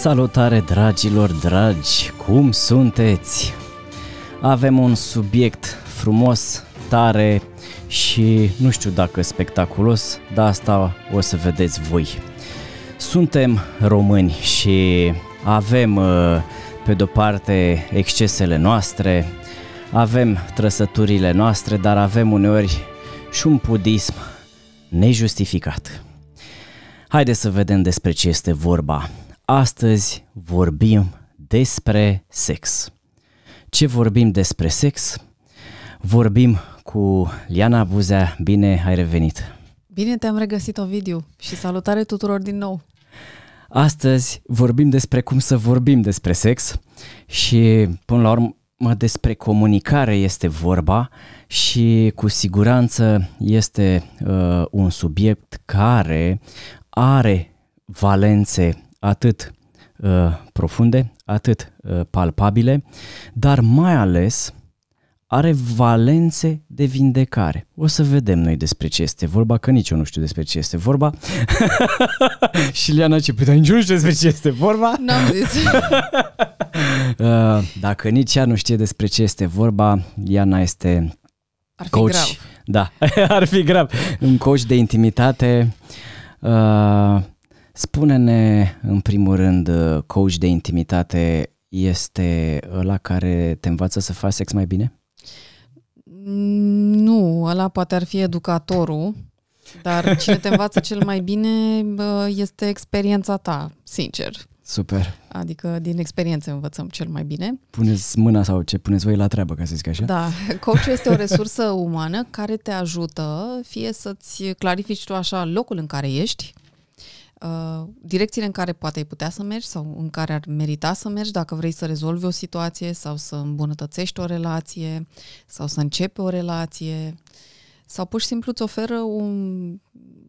Salutare dragilor dragi, cum sunteți? Avem un subiect frumos, tare și nu știu dacă spectaculos, dar asta o să vedeți voi. Suntem români și avem uh, pe de-o parte excesele noastre, avem trăsăturile noastre, dar avem uneori și un pudism nejustificat. Haideți să vedem despre ce este vorba. Astăzi vorbim despre sex. Ce vorbim despre sex? Vorbim cu Liana Buzea. Bine ai revenit! Bine te-am regăsit, Ovidiu, și salutare tuturor din nou! Astăzi vorbim despre cum să vorbim despre sex și, până la urmă, despre comunicare este vorba și cu siguranță este uh, un subiect care are valențe atât uh, profunde, atât uh, palpabile, dar mai ales are valențe de vindecare. O să vedem noi despre ce este vorba, că nici eu nu știu despre ce este vorba. și Liana ce, păi nici nu știu despre ce este vorba. N-am zis. Uh, dacă nici ea nu știe despre ce este vorba, Liana este ar fi coach. Grav. Da, ar fi grav. Un coach de intimitate. Uh, Spune-ne, în primul rând, uh, coach de intimitate este ăla care te învață să faci sex mai bine? Mm, nu, ăla poate ar fi educatorul, dar cine te învață cel mai bine este experiența ta, sincer. Super. Adică din experiență învățăm cel mai bine. Puneți mâna sau ce puneți voi la treabă, ca să zic așa. Da, Coachul este o resursă umană care te ajută fie să-ți clarifici tu așa locul în care ești, Uh, direcțiile în care poate ai putea să mergi sau în care ar merita să mergi dacă vrei să rezolvi o situație sau să îmbunătățești o relație sau să începi o relație sau pur și simplu îți oferă un,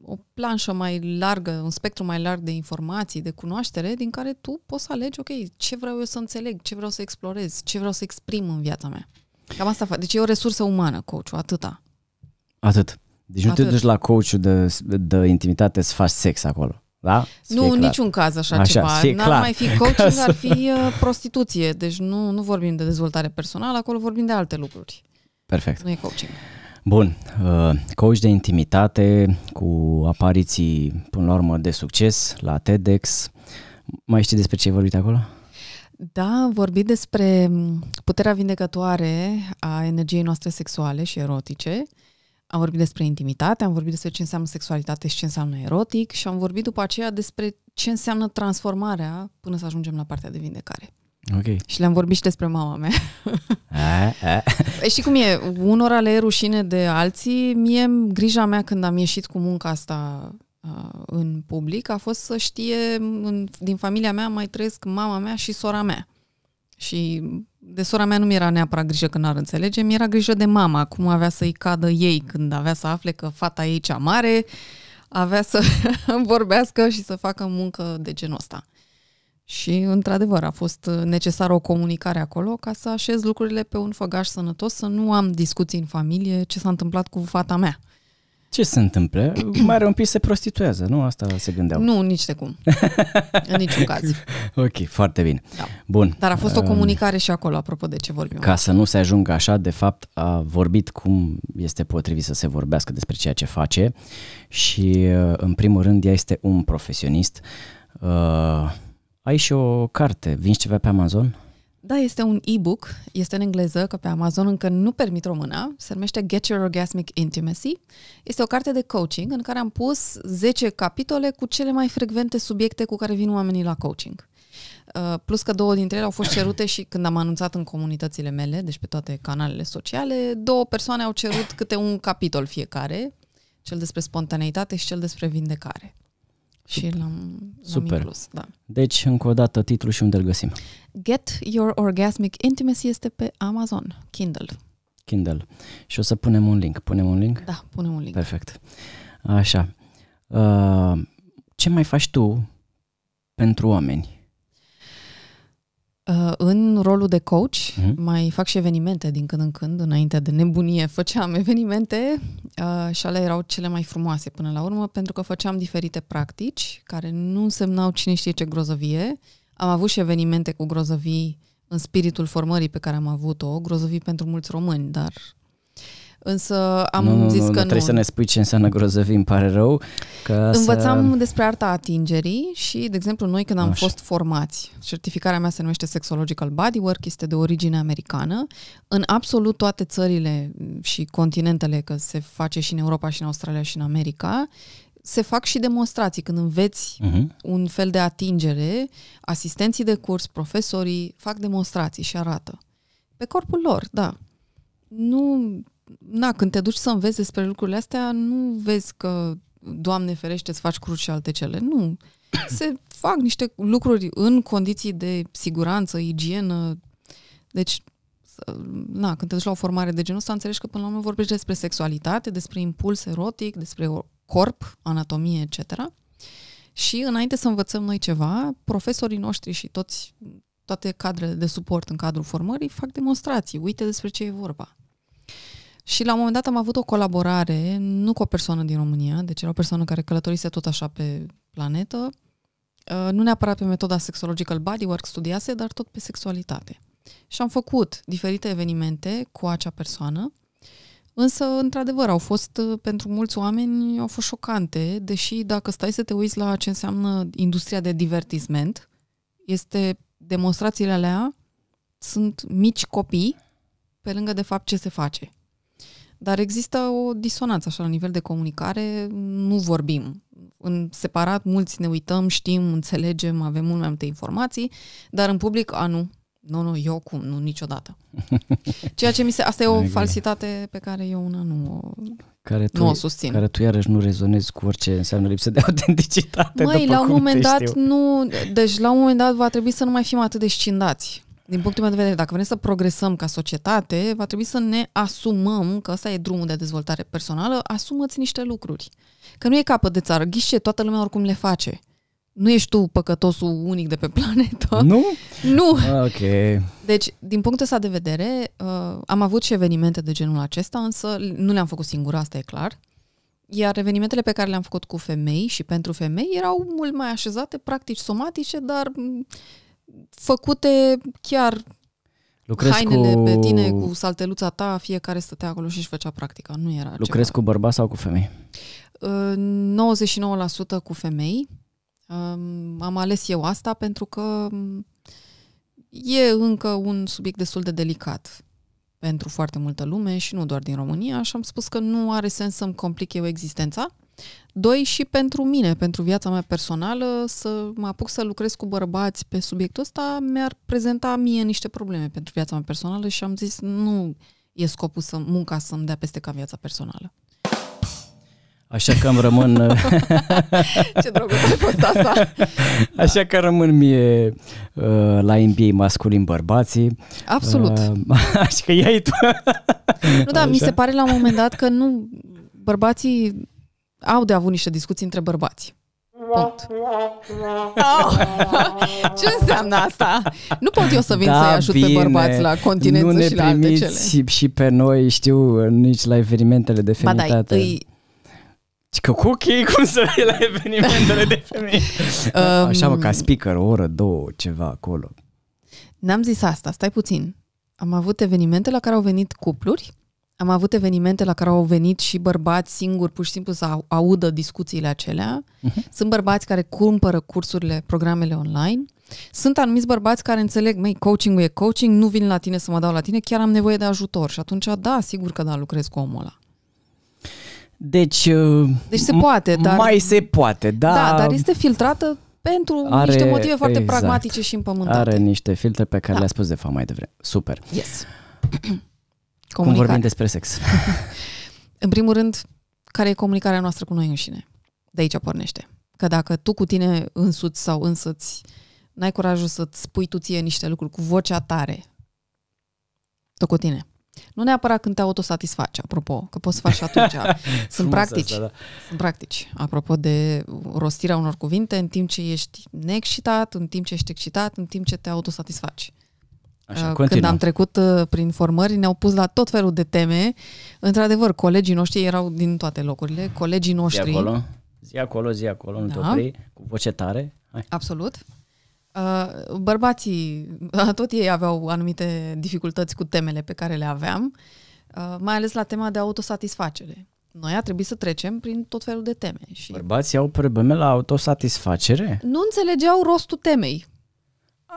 o planșă mai largă, un spectru mai larg de informații, de cunoaștere, din care tu poți să alegi, ok, ce vreau eu să înțeleg, ce vreau să explorez, ce vreau să exprim în viața mea. Cam asta fac. Deci e o resursă umană, coach atâta. Atât. Deci nu Atât. te duci la coach de, de intimitate să faci sex acolo. Da? nu, clar. niciun caz așa, așa ceva. N-ar clar. mai fi coaching, ar fi uh, prostituție. Deci nu, nu vorbim de dezvoltare personală, acolo vorbim de alte lucruri. Perfect. Nu e coaching. Bun, uh, coach de intimitate cu apariții până la urmă de succes la TEDx. Mai știi despre ce ai vorbit acolo? Da, am vorbit despre mm, puterea vindecătoare a energiei noastre sexuale și erotice. Uh, am vorbit despre intimitate, am vorbit despre ce înseamnă sexualitate și ce înseamnă erotic și am vorbit după aceea despre ce înseamnă transformarea până să ajungem la partea de vindecare. Okay. Și le-am vorbit și despre mama mea. a, a. Păi știi cum e? Unora le e rușine de alții. Mie, grija mea când am ieșit cu munca asta în public a fost să știe, în, din familia mea mai trăiesc mama mea și sora mea. Și de sora mea nu mi-era neapărat grijă când ar înțelege, mi-era grijă de mama, cum avea să-i cadă ei când avea să afle că fata ei cea mare avea să vorbească și să facă muncă de genul ăsta. Și, într-adevăr, a fost necesară o comunicare acolo ca să așez lucrurile pe un făgaș sănătos, să nu am discuții în familie ce s-a întâmplat cu fata mea. Ce se întâmplă? Mare un pic se prostituează, nu? Asta se gândeau. Nu, nici de cum. în niciun caz. Ok, foarte bine. Da. Bun. Dar a fost o comunicare și acolo, apropo de ce vorbim. Ca să nu se ajungă așa, de fapt a vorbit cum este potrivit să se vorbească despre ceea ce face și, uh, în primul rând, ea este un profesionist. Uh, ai și o carte. Vinzi ceva pe Amazon? Da, este un e-book, este în engleză, că pe Amazon încă nu permit româna, se numește Get Your Orgasmic Intimacy. Este o carte de coaching în care am pus 10 capitole cu cele mai frecvente subiecte cu care vin oamenii la coaching. Uh, plus că două dintre ele au fost cerute și când am anunțat în comunitățile mele, deci pe toate canalele sociale, două persoane au cerut câte un capitol fiecare, cel despre spontaneitate și cel despre vindecare. Și l-am, Super. l-am inclus, da. Deci, încă o dată, titlul și unde îl găsim. Get Your Orgasmic Intimacy este pe Amazon, Kindle. Kindle. Și o să punem un link. Punem un link? Da, punem un link. Perfect. Așa. Uh, ce mai faci tu pentru oameni? Uh, în rolul de coach mm-hmm. mai fac și evenimente din când în când, înainte de nebunie făceam evenimente uh, și alea erau cele mai frumoase până la urmă pentru că făceam diferite practici care nu însemnau cine știe ce grozăvie. Am avut și evenimente cu grozăvii în spiritul formării pe care am avut-o, grozăvii pentru mulți români, dar Însă am nu, zis nu, că nu. Trebuie să ne spui ce înseamnă grozăvi, îmi pare rău. Că Învățam să... despre arta atingerii și, de exemplu, noi când am Așa. fost formați, certificarea mea se numește Sexological Bodywork, este de origine americană. În absolut toate țările și continentele, că se face și în Europa, și în Australia, și în America, se fac și demonstrații când înveți uh-huh. un fel de atingere, asistenții de curs, profesorii fac demonstrații și arată. Pe corpul lor, da. Nu na, când te duci să înveți despre lucrurile astea, nu vezi că, Doamne ferește, să faci cruci și alte cele. Nu. Se fac niște lucruri în condiții de siguranță, igienă. Deci, na, când te duci la o formare de genul ăsta, înțelegi că până la urmă vorbești despre sexualitate, despre impuls erotic, despre corp, anatomie, etc. Și înainte să învățăm noi ceva, profesorii noștri și toți, toate cadrele de suport în cadrul formării fac demonstrații. Uite despre ce e vorba. Și la un moment dat am avut o colaborare, nu cu o persoană din România, deci era o persoană care călătorise tot așa pe planetă, uh, nu neapărat pe metoda sexological bodywork studiase, dar tot pe sexualitate. Și am făcut diferite evenimente cu acea persoană, însă, într-adevăr, au fost, uh, pentru mulți oameni, au fost șocante, deși dacă stai să te uiți la ce înseamnă industria de divertisment, este demonstrațiile alea sunt mici copii pe lângă de fapt ce se face. Dar există o disonanță așa la nivel de comunicare, nu vorbim. În separat, mulți ne uităm, știm, înțelegem, avem mult mai multe informații, dar în public, a nu, nu, nu, eu cum, nu, niciodată. Ceea ce mi se... Asta e o falsitate pe care eu una nu o, care tu, nu o susțin. Care tu iarăși nu rezonezi cu orice înseamnă lipsă de autenticitate. Măi, la un moment dat știu. nu... Deci la un moment dat va trebui să nu mai fim atât de scindați din punctul meu de vedere, dacă vrem să progresăm ca societate, va trebui să ne asumăm că ăsta e drumul de dezvoltare personală, asumă-ți niște lucruri. Că nu e capăt de țară, ghișe, toată lumea oricum le face. Nu ești tu păcătosul unic de pe planetă. Nu? Nu! Ok. Deci, din punctul ăsta de vedere, uh, am avut și evenimente de genul acesta, însă nu le-am făcut singură, asta e clar. Iar evenimentele pe care le-am făcut cu femei și pentru femei erau mult mai așezate, practici somatice, dar mm, făcute chiar Lucrez hainele cu... pe tine, cu salteluța ta, fiecare stătea acolo și își făcea practica. Nu era Lucrez ceva. cu bărbați sau cu femei? 99% uh, cu femei. Um, am ales eu asta pentru că um, e încă un subiect destul de delicat pentru foarte multă lume și nu doar din România și am spus că nu are sens să-mi complic eu existența Doi, și pentru mine, pentru viața mea personală, să mă apuc să lucrez cu bărbați pe subiectul ăsta mi-ar prezenta mie niște probleme pentru viața mea personală și am zis nu e scopul să munca să-mi dea peste ca viața personală. Așa că îmi rămân... Ce drăguț a fost asta! Așa că rămân mie uh, la MBA masculin bărbații. Absolut. Uh, așa că iei tu... nu, da, Așa. mi se pare la un moment dat că nu... Bărbații au de avut niște discuții între bărbați. Punct. Oh, ce înseamnă asta? Nu pot eu să vin da, să-i ajut bine. pe bărbați la continență nu ne și la alte cele. Și, pe noi, știu, nici la evenimentele de da, feminitate. Ba îi... Că cu ochii, cum să vii la evenimentele de femei? Um, Așa, mă, ca speaker, o oră, două, ceva acolo. N-am zis asta, stai puțin. Am avut evenimente la care au venit cupluri am avut evenimente la care au venit și bărbați singuri, pur și simplu să audă discuțiile acelea. Uh-huh. Sunt bărbați care cumpără cursurile, programele online. Sunt anumiți bărbați care înțeleg, măi, coachingul e coaching, nu vin la tine să mă dau la tine, chiar am nevoie de ajutor. Și atunci, da, sigur că da, lucrez cu omul ăla. Deci, uh, deci se poate, dar... Mai se poate, da. Da, dar este filtrată pentru are, niște motive foarte exact, pragmatice și împământate. Are niște filtre pe care da. le-a spus de fapt mai devreme. Super. Yes. Comunicare. Cum vorbim despre sex. în primul rând, care e comunicarea noastră cu noi înșine? De aici pornește. Că dacă tu cu tine însuți sau însăți n-ai curajul să-ți spui tu ție niște lucruri cu vocea tare, tu cu tine. Nu neapărat când te autosatisfaci, apropo, că poți să faci și atunci. Sunt practici. Asta, da. Sunt practici. Apropo de rostirea unor cuvinte, în timp ce ești neexcitat, în timp ce ești excitat, în timp ce te autosatisfaci. Așa, uh, Când am trecut uh, prin formări, ne-au pus la tot felul de teme. Într-adevăr, colegii noștri erau din toate locurile, colegii noștri... Zi acolo, zi acolo, zi acolo, nu da. te opri, cu voce tare. Hai. Absolut. Uh, bărbații, tot ei aveau anumite dificultăți cu temele pe care le aveam, mai ales la tema de autosatisfacere. Noi a trebuit să trecem prin tot felul de teme. Și... Bărbații au probleme la autosatisfacere? Nu înțelegeau rostul temei.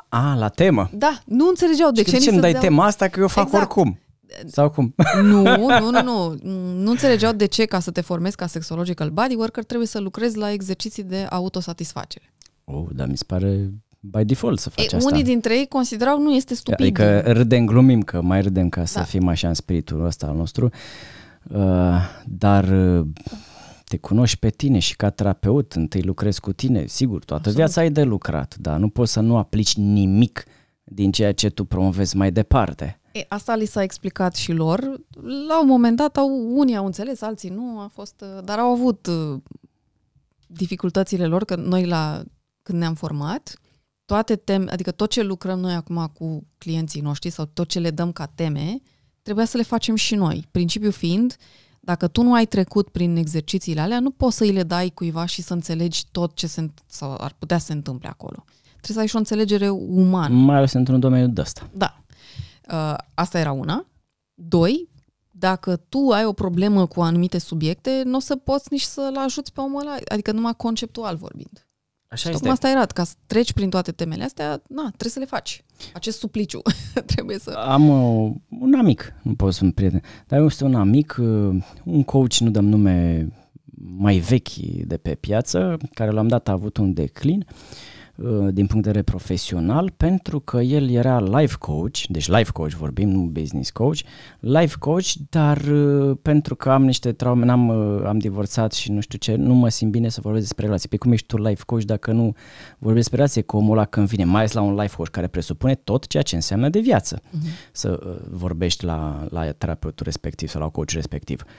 A, la temă? Da, nu înțelegeau de și ce. De ce îmi dai tema asta că eu fac exact. oricum? Sau cum? Nu, nu, nu, nu. Nu înțelegeau de ce, ca să te formezi ca sexological body worker, trebuie să lucrezi la exerciții de autosatisfacere. Oh, dar mi se pare by default să faci e, asta. Unii dintre ei considerau nu este stupid. Adică râdem, glumim, că mai râdem ca da. să fim așa în spiritul ăsta al nostru. Uh, dar... Uh, te cunoști pe tine și ca terapeut întâi lucrezi cu tine, sigur, toată Absolut. viața ai de lucrat, dar nu poți să nu aplici nimic din ceea ce tu promovezi mai departe. E, asta li s-a explicat și lor. La un moment dat au, unii au înțeles, alții nu, a fost, uh, dar au avut uh, dificultățile lor, că noi la, când ne-am format, toate teme, adică tot ce lucrăm noi acum cu clienții noștri sau tot ce le dăm ca teme, trebuia să le facem și noi. Principiul fiind, dacă tu nu ai trecut prin exercițiile alea, nu poți să îi le dai cuiva și să înțelegi tot ce se, sau ar putea să se întâmple acolo. Trebuie să ai și o înțelegere umană. Mai ales într-un domeniu de ăsta. Da. Uh, asta era una. Doi, dacă tu ai o problemă cu anumite subiecte, nu o să poți nici să-l ajuți pe omul ăla, adică numai conceptual vorbind. Așa și este. asta era, ca să treci prin toate temele astea, na, trebuie să le faci. Acest supliciu trebuie să... Am uh, un amic, nu pot să un prieten, dar este un amic, uh, un coach, nu dăm nume mai vechi de pe piață, care l-am dat a avut un declin Uh, din punct de vedere profesional pentru că el era life coach, deci life coach vorbim, nu business coach, life coach, dar uh, pentru că am niște traume, am uh, am divorțat și nu știu ce, nu mă simt bine să vorbesc despre relații. Pe păi cum ești tu life coach dacă nu vorbesc despre relații cu omul ăla când vine, mai ales la un life coach care presupune tot ceea ce înseamnă de viață uh-huh. să vorbești la, la terapeutul respectiv sau la coach respectiv. Uh,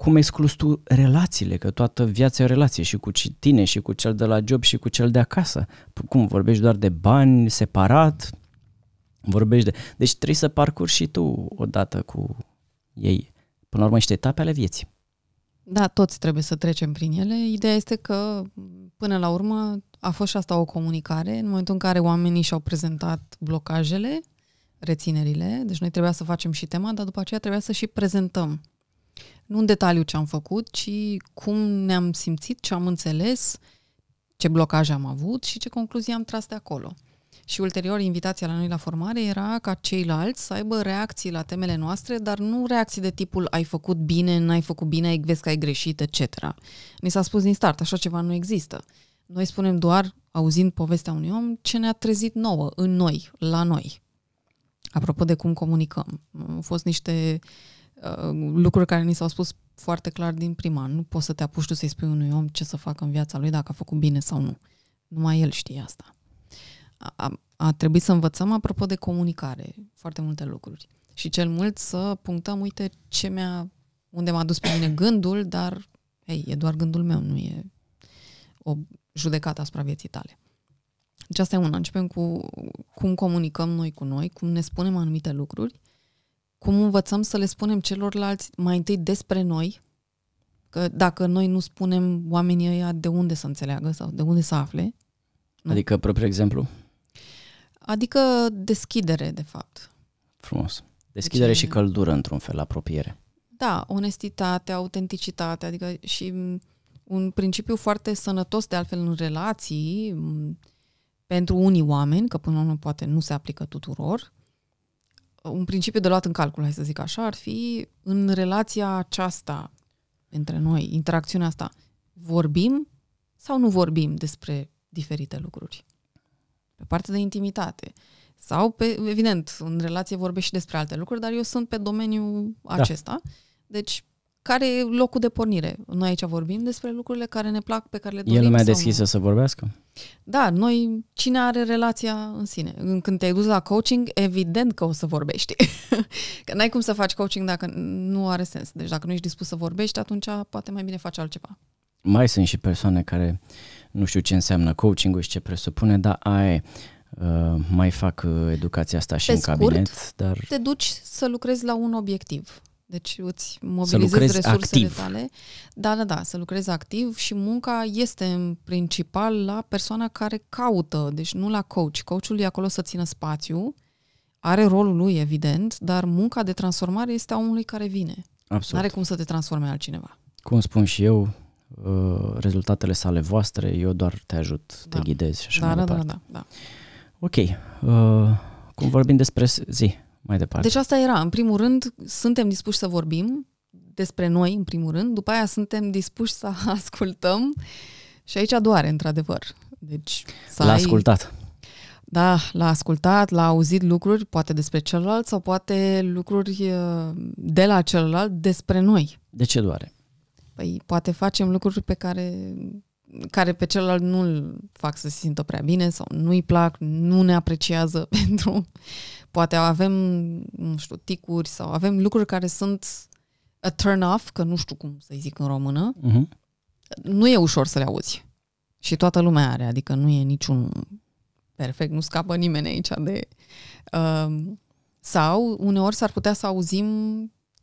cum excluzi tu relațiile, că toată viața e o relație și cu tine și cu cel de la job și cu cel de acasă. Cum, vorbești doar de bani separat? Vorbești de... Deci trebuie să parcurgi și tu odată cu ei. Până la urmă, niște etape ale vieții. Da, toți trebuie să trecem prin ele. Ideea este că, până la urmă, a fost și asta o comunicare. În momentul în care oamenii și-au prezentat blocajele, reținerile, deci noi trebuia să facem și tema, dar după aceea trebuia să și prezentăm nu în detaliu ce am făcut, ci cum ne-am simțit, ce am înțeles, ce blocaje am avut și ce concluzii am tras de acolo. Și ulterior, invitația la noi la formare era ca ceilalți să aibă reacții la temele noastre, dar nu reacții de tipul ai făcut bine, n-ai făcut bine, ai vezi că ai greșit, etc. Ni s-a spus din start, așa ceva nu există. Noi spunem doar, auzind povestea unui om, ce ne-a trezit nouă, în noi, la noi. Apropo de cum comunicăm. Au fost niște uh, Uh, lucruri care ni s-au spus foarte clar din prima. Nu poți să te apuci tu să-i spui unui om ce să facă în viața lui, dacă a făcut bine sau nu. Numai el știe asta. A, a trebuit să învățăm, apropo de comunicare, foarte multe lucruri. Și cel mult să punctăm, uite, ce mi-a, unde m-a dus pe mine gândul, dar, hei, e doar gândul meu, nu e o judecată asupra vieții tale. Deci asta e una. Începem cu cum comunicăm noi cu noi, cum ne spunem anumite lucruri cum învățăm să le spunem celorlalți mai întâi despre noi, că dacă noi nu spunem oamenii ăia de unde să înțeleagă sau de unde să afle. Nu. Adică propriu exemplu? Adică deschidere, de fapt. Frumos. Deschidere deci, și căldură, într-un fel, apropiere. Da, onestitate, autenticitate, adică și un principiu foarte sănătos, de altfel, în relații, pentru unii oameni, că până la urmă poate nu se aplică tuturor, un principiu de luat în calcul, hai să zic așa, ar fi în relația aceasta între noi, interacțiunea asta, vorbim sau nu vorbim despre diferite lucruri? Pe partea de intimitate. Sau, pe, evident, în relație vorbești și despre alte lucruri, dar eu sunt pe domeniul da. acesta. Deci, care e locul de pornire. Noi aici vorbim despre lucrurile care ne plac, pe care le dorim. E lumea sau... deschisă să vorbească? Da, noi, cine are relația în sine? Când te-ai dus la coaching, evident că o să vorbești. că n-ai cum să faci coaching dacă nu are sens. Deci dacă nu ești dispus să vorbești, atunci poate mai bine faci altceva. Mai sunt și persoane care nu știu ce înseamnă coaching și ce presupune, dar ai uh, mai fac uh, educația asta și Pe în scurt, cabinet. Dar... Te duci să lucrezi la un obiectiv deci îți mobilizezi resursele activ. tale. Da, da, da, să lucrezi activ și munca este în principal la persoana care caută, deci nu la coach. Coachul e acolo să țină spațiu, are rolul lui, evident, dar munca de transformare este a omului care vine. Absolut. N-are cum să te transforme altcineva. Cum spun și eu, uh, rezultatele sale voastre, eu doar te ajut, da. te ghidez și așa da, mai da, da departe. Da, da, da. Ok. Uh, cum vorbim despre zi? mai departe. Deci asta era, în primul rând, suntem dispuși să vorbim despre noi, în primul rând, după aia suntem dispuși să ascultăm și aici doare, într-adevăr. Deci, să l-a ai... ascultat. Da, l-a ascultat, l-a auzit lucruri, poate despre celălalt sau poate lucruri uh, de la celălalt despre noi. De ce doare? Păi poate facem lucruri pe care, care pe celălalt nu-l fac să se simtă prea bine sau nu-i plac, nu ne apreciază pentru Poate avem, nu știu, ticuri sau avem lucruri care sunt a turn off, că nu știu cum să-i zic în română. Uh-huh. Nu e ușor să le auzi. Și toată lumea are, adică nu e niciun perfect, nu scapă nimeni aici de... Uh, sau uneori s-ar putea să auzim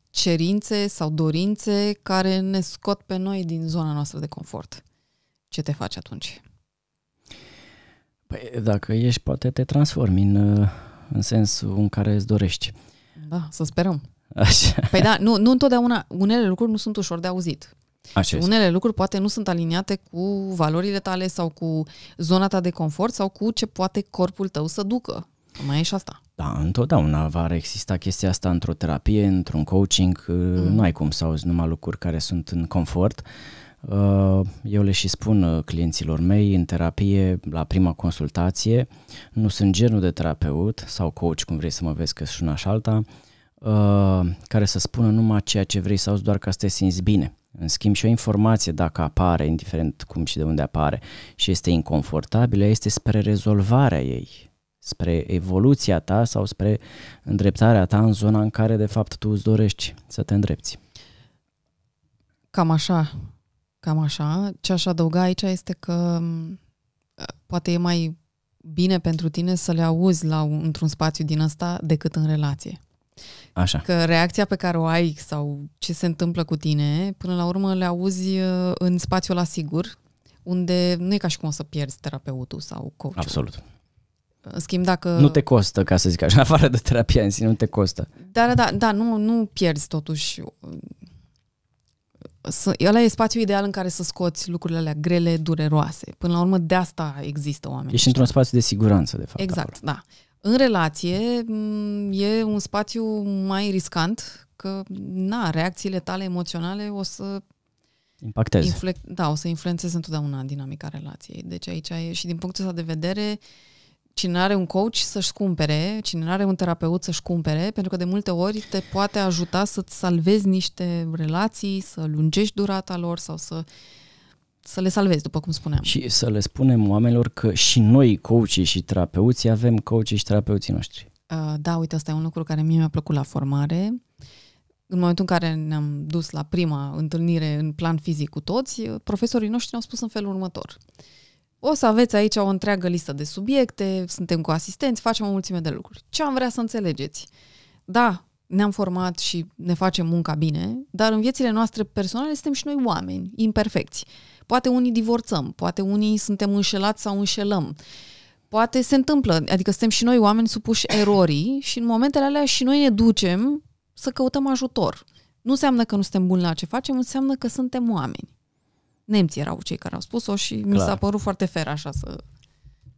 cerințe sau dorințe care ne scot pe noi din zona noastră de confort. Ce te faci atunci? Păi dacă ești, poate te transformi în uh, în sensul în care îți dorești. Da, să sperăm. Așa. Păi da, nu, nu întotdeauna, unele lucruri nu sunt ușor de auzit. Așa unele lucruri poate nu sunt aliniate cu valorile tale sau cu zona ta de confort sau cu ce poate corpul tău să ducă. Mai e și asta. Da, întotdeauna va exista chestia asta într-o terapie, într-un coaching, mm. nu ai cum să auzi numai lucruri care sunt în confort. Uh, Uh, eu le și spun uh, clienților mei în terapie, la prima consultație, nu sunt genul de terapeut sau coach, cum vrei să mă vezi că și una și alta, uh, care să spună numai ceea ce vrei să auzi doar ca să te simți bine. În schimb și o informație dacă apare, indiferent cum și de unde apare, și este inconfortabilă, este spre rezolvarea ei, spre evoluția ta sau spre îndreptarea ta în zona în care de fapt tu îți dorești să te îndrepți. Cam așa Cam așa. Ce aș adăuga aici este că poate e mai bine pentru tine să le auzi la, într-un spațiu din ăsta decât în relație. Așa. Că reacția pe care o ai sau ce se întâmplă cu tine, până la urmă le auzi uh, în spațiul la sigur, unde nu e ca și cum o să pierzi terapeutul sau coachul. Absolut. În schimb, dacă... Nu te costă, ca să zic așa, în afară de terapia în sine, nu te costă. Da, da, da, da nu, nu pierzi totuși uh, ăla e spațiul ideal în care să scoți lucrurile alea grele, dureroase. Până la urmă, de asta există oameni. Ești într-un spațiu de siguranță, de fapt. Exact, acolo. da. În relație e un spațiu mai riscant, că, na, reacțiile tale emoționale o să Impacteze. da, o să influențeze întotdeauna dinamica relației. Deci aici e și din punctul ăsta de vedere uh, cine are un coach să-și cumpere, cine are un terapeut să-și cumpere, pentru că de multe ori te poate ajuta să-ți salvezi niște relații, să lungești durata lor sau să să le salvezi, după cum spuneam. Și să le spunem oamenilor că și noi, coachii și terapeuții, avem coachii și terapeuții noștri. Uh, da, uite, asta e un lucru care mie mi-a plăcut la formare. În momentul în care ne-am dus la prima întâlnire în plan fizic cu toți, profesorii noștri ne-au spus în felul următor. Uh, o să aveți aici o întreagă listă de subiecte, suntem cu asistenți, facem o mulțime de lucruri. Ce am vrea să înțelegeți? Da, ne-am format și ne facem munca bine, dar în viețile noastre personale suntem și noi oameni, imperfecți. Poate unii divorțăm, poate unii suntem înșelați sau înșelăm. Poate se întâmplă, adică suntem și noi oameni supuși erorii și în momentele alea și noi ne ducem să căutăm ajutor. Nu înseamnă că nu suntem buni la ce facem, înseamnă că suntem oameni nemții erau cei care au spus-o și Clar. mi s-a părut foarte fer așa să...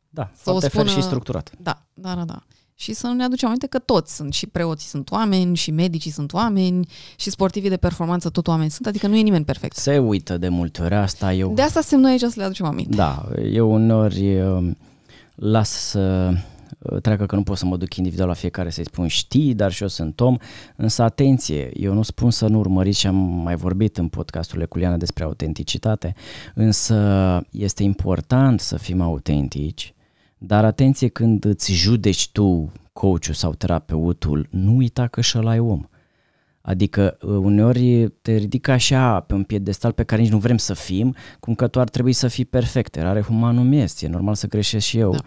Da, să foarte o spună... fer și structurat. Da, da, da, da. Și să nu ne aducem aminte că toți sunt, și preoții sunt oameni, și medicii sunt oameni, și sportivii de performanță tot oameni sunt, adică nu e nimeni perfect. Se uită de multe ori, asta eu... De asta suntem aici să le aducem aminte. Da, eu uneori uh, las să Uh, treacă că nu pot să mă duc individual la fiecare să-i spun știi, dar și eu sunt om, însă atenție, eu nu spun să nu urmăriți și am mai vorbit în podcasturile cu Liana despre autenticitate, însă este important să fim autentici, dar atenție când îți judeci tu coachul sau terapeutul, nu uita că și ăla e om. Adică uh, uneori te ridică așa pe un piedestal pe care nici nu vrem să fim, cum că tu ar trebui să fii perfect, erare humanum este, e normal să greșesc și eu. Da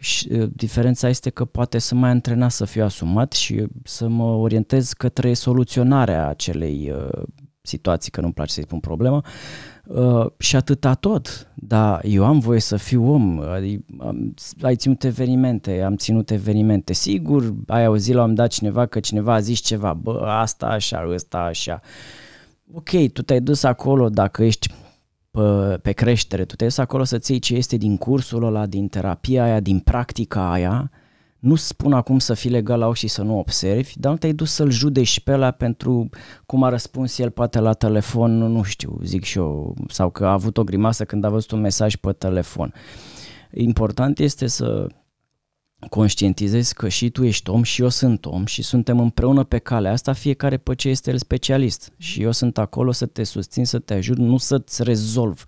și uh, diferența este că poate să mai antrena să fiu asumat și să mă orientez către soluționarea acelei uh, situații, că nu-mi place să-i spun problemă, uh, și atâta tot, dar eu am voie să fiu om, adică, am, ai ținut evenimente, am ținut evenimente, sigur, ai auzit la un dat cineva că cineva a zis ceva, bă, asta așa, ăsta așa, ok, tu te-ai dus acolo, dacă ești pe, pe creștere. Tu trebuie să acolo să ții ce este din cursul ăla, din terapia aia, din practica aia. Nu spun acum să fii legal și să nu observi, dar nu te-ai dus să-l judești pe ăla pentru cum a răspuns el poate la telefon, nu știu, zic și eu, sau că a avut o grimasă când a văzut un mesaj pe telefon. Important este să conștientizezi că și tu ești om și eu sunt om și suntem împreună pe calea asta, fiecare pe ce este el specialist. Mhm. Și eu sunt acolo să te susțin, să te ajut, nu să-ți rezolv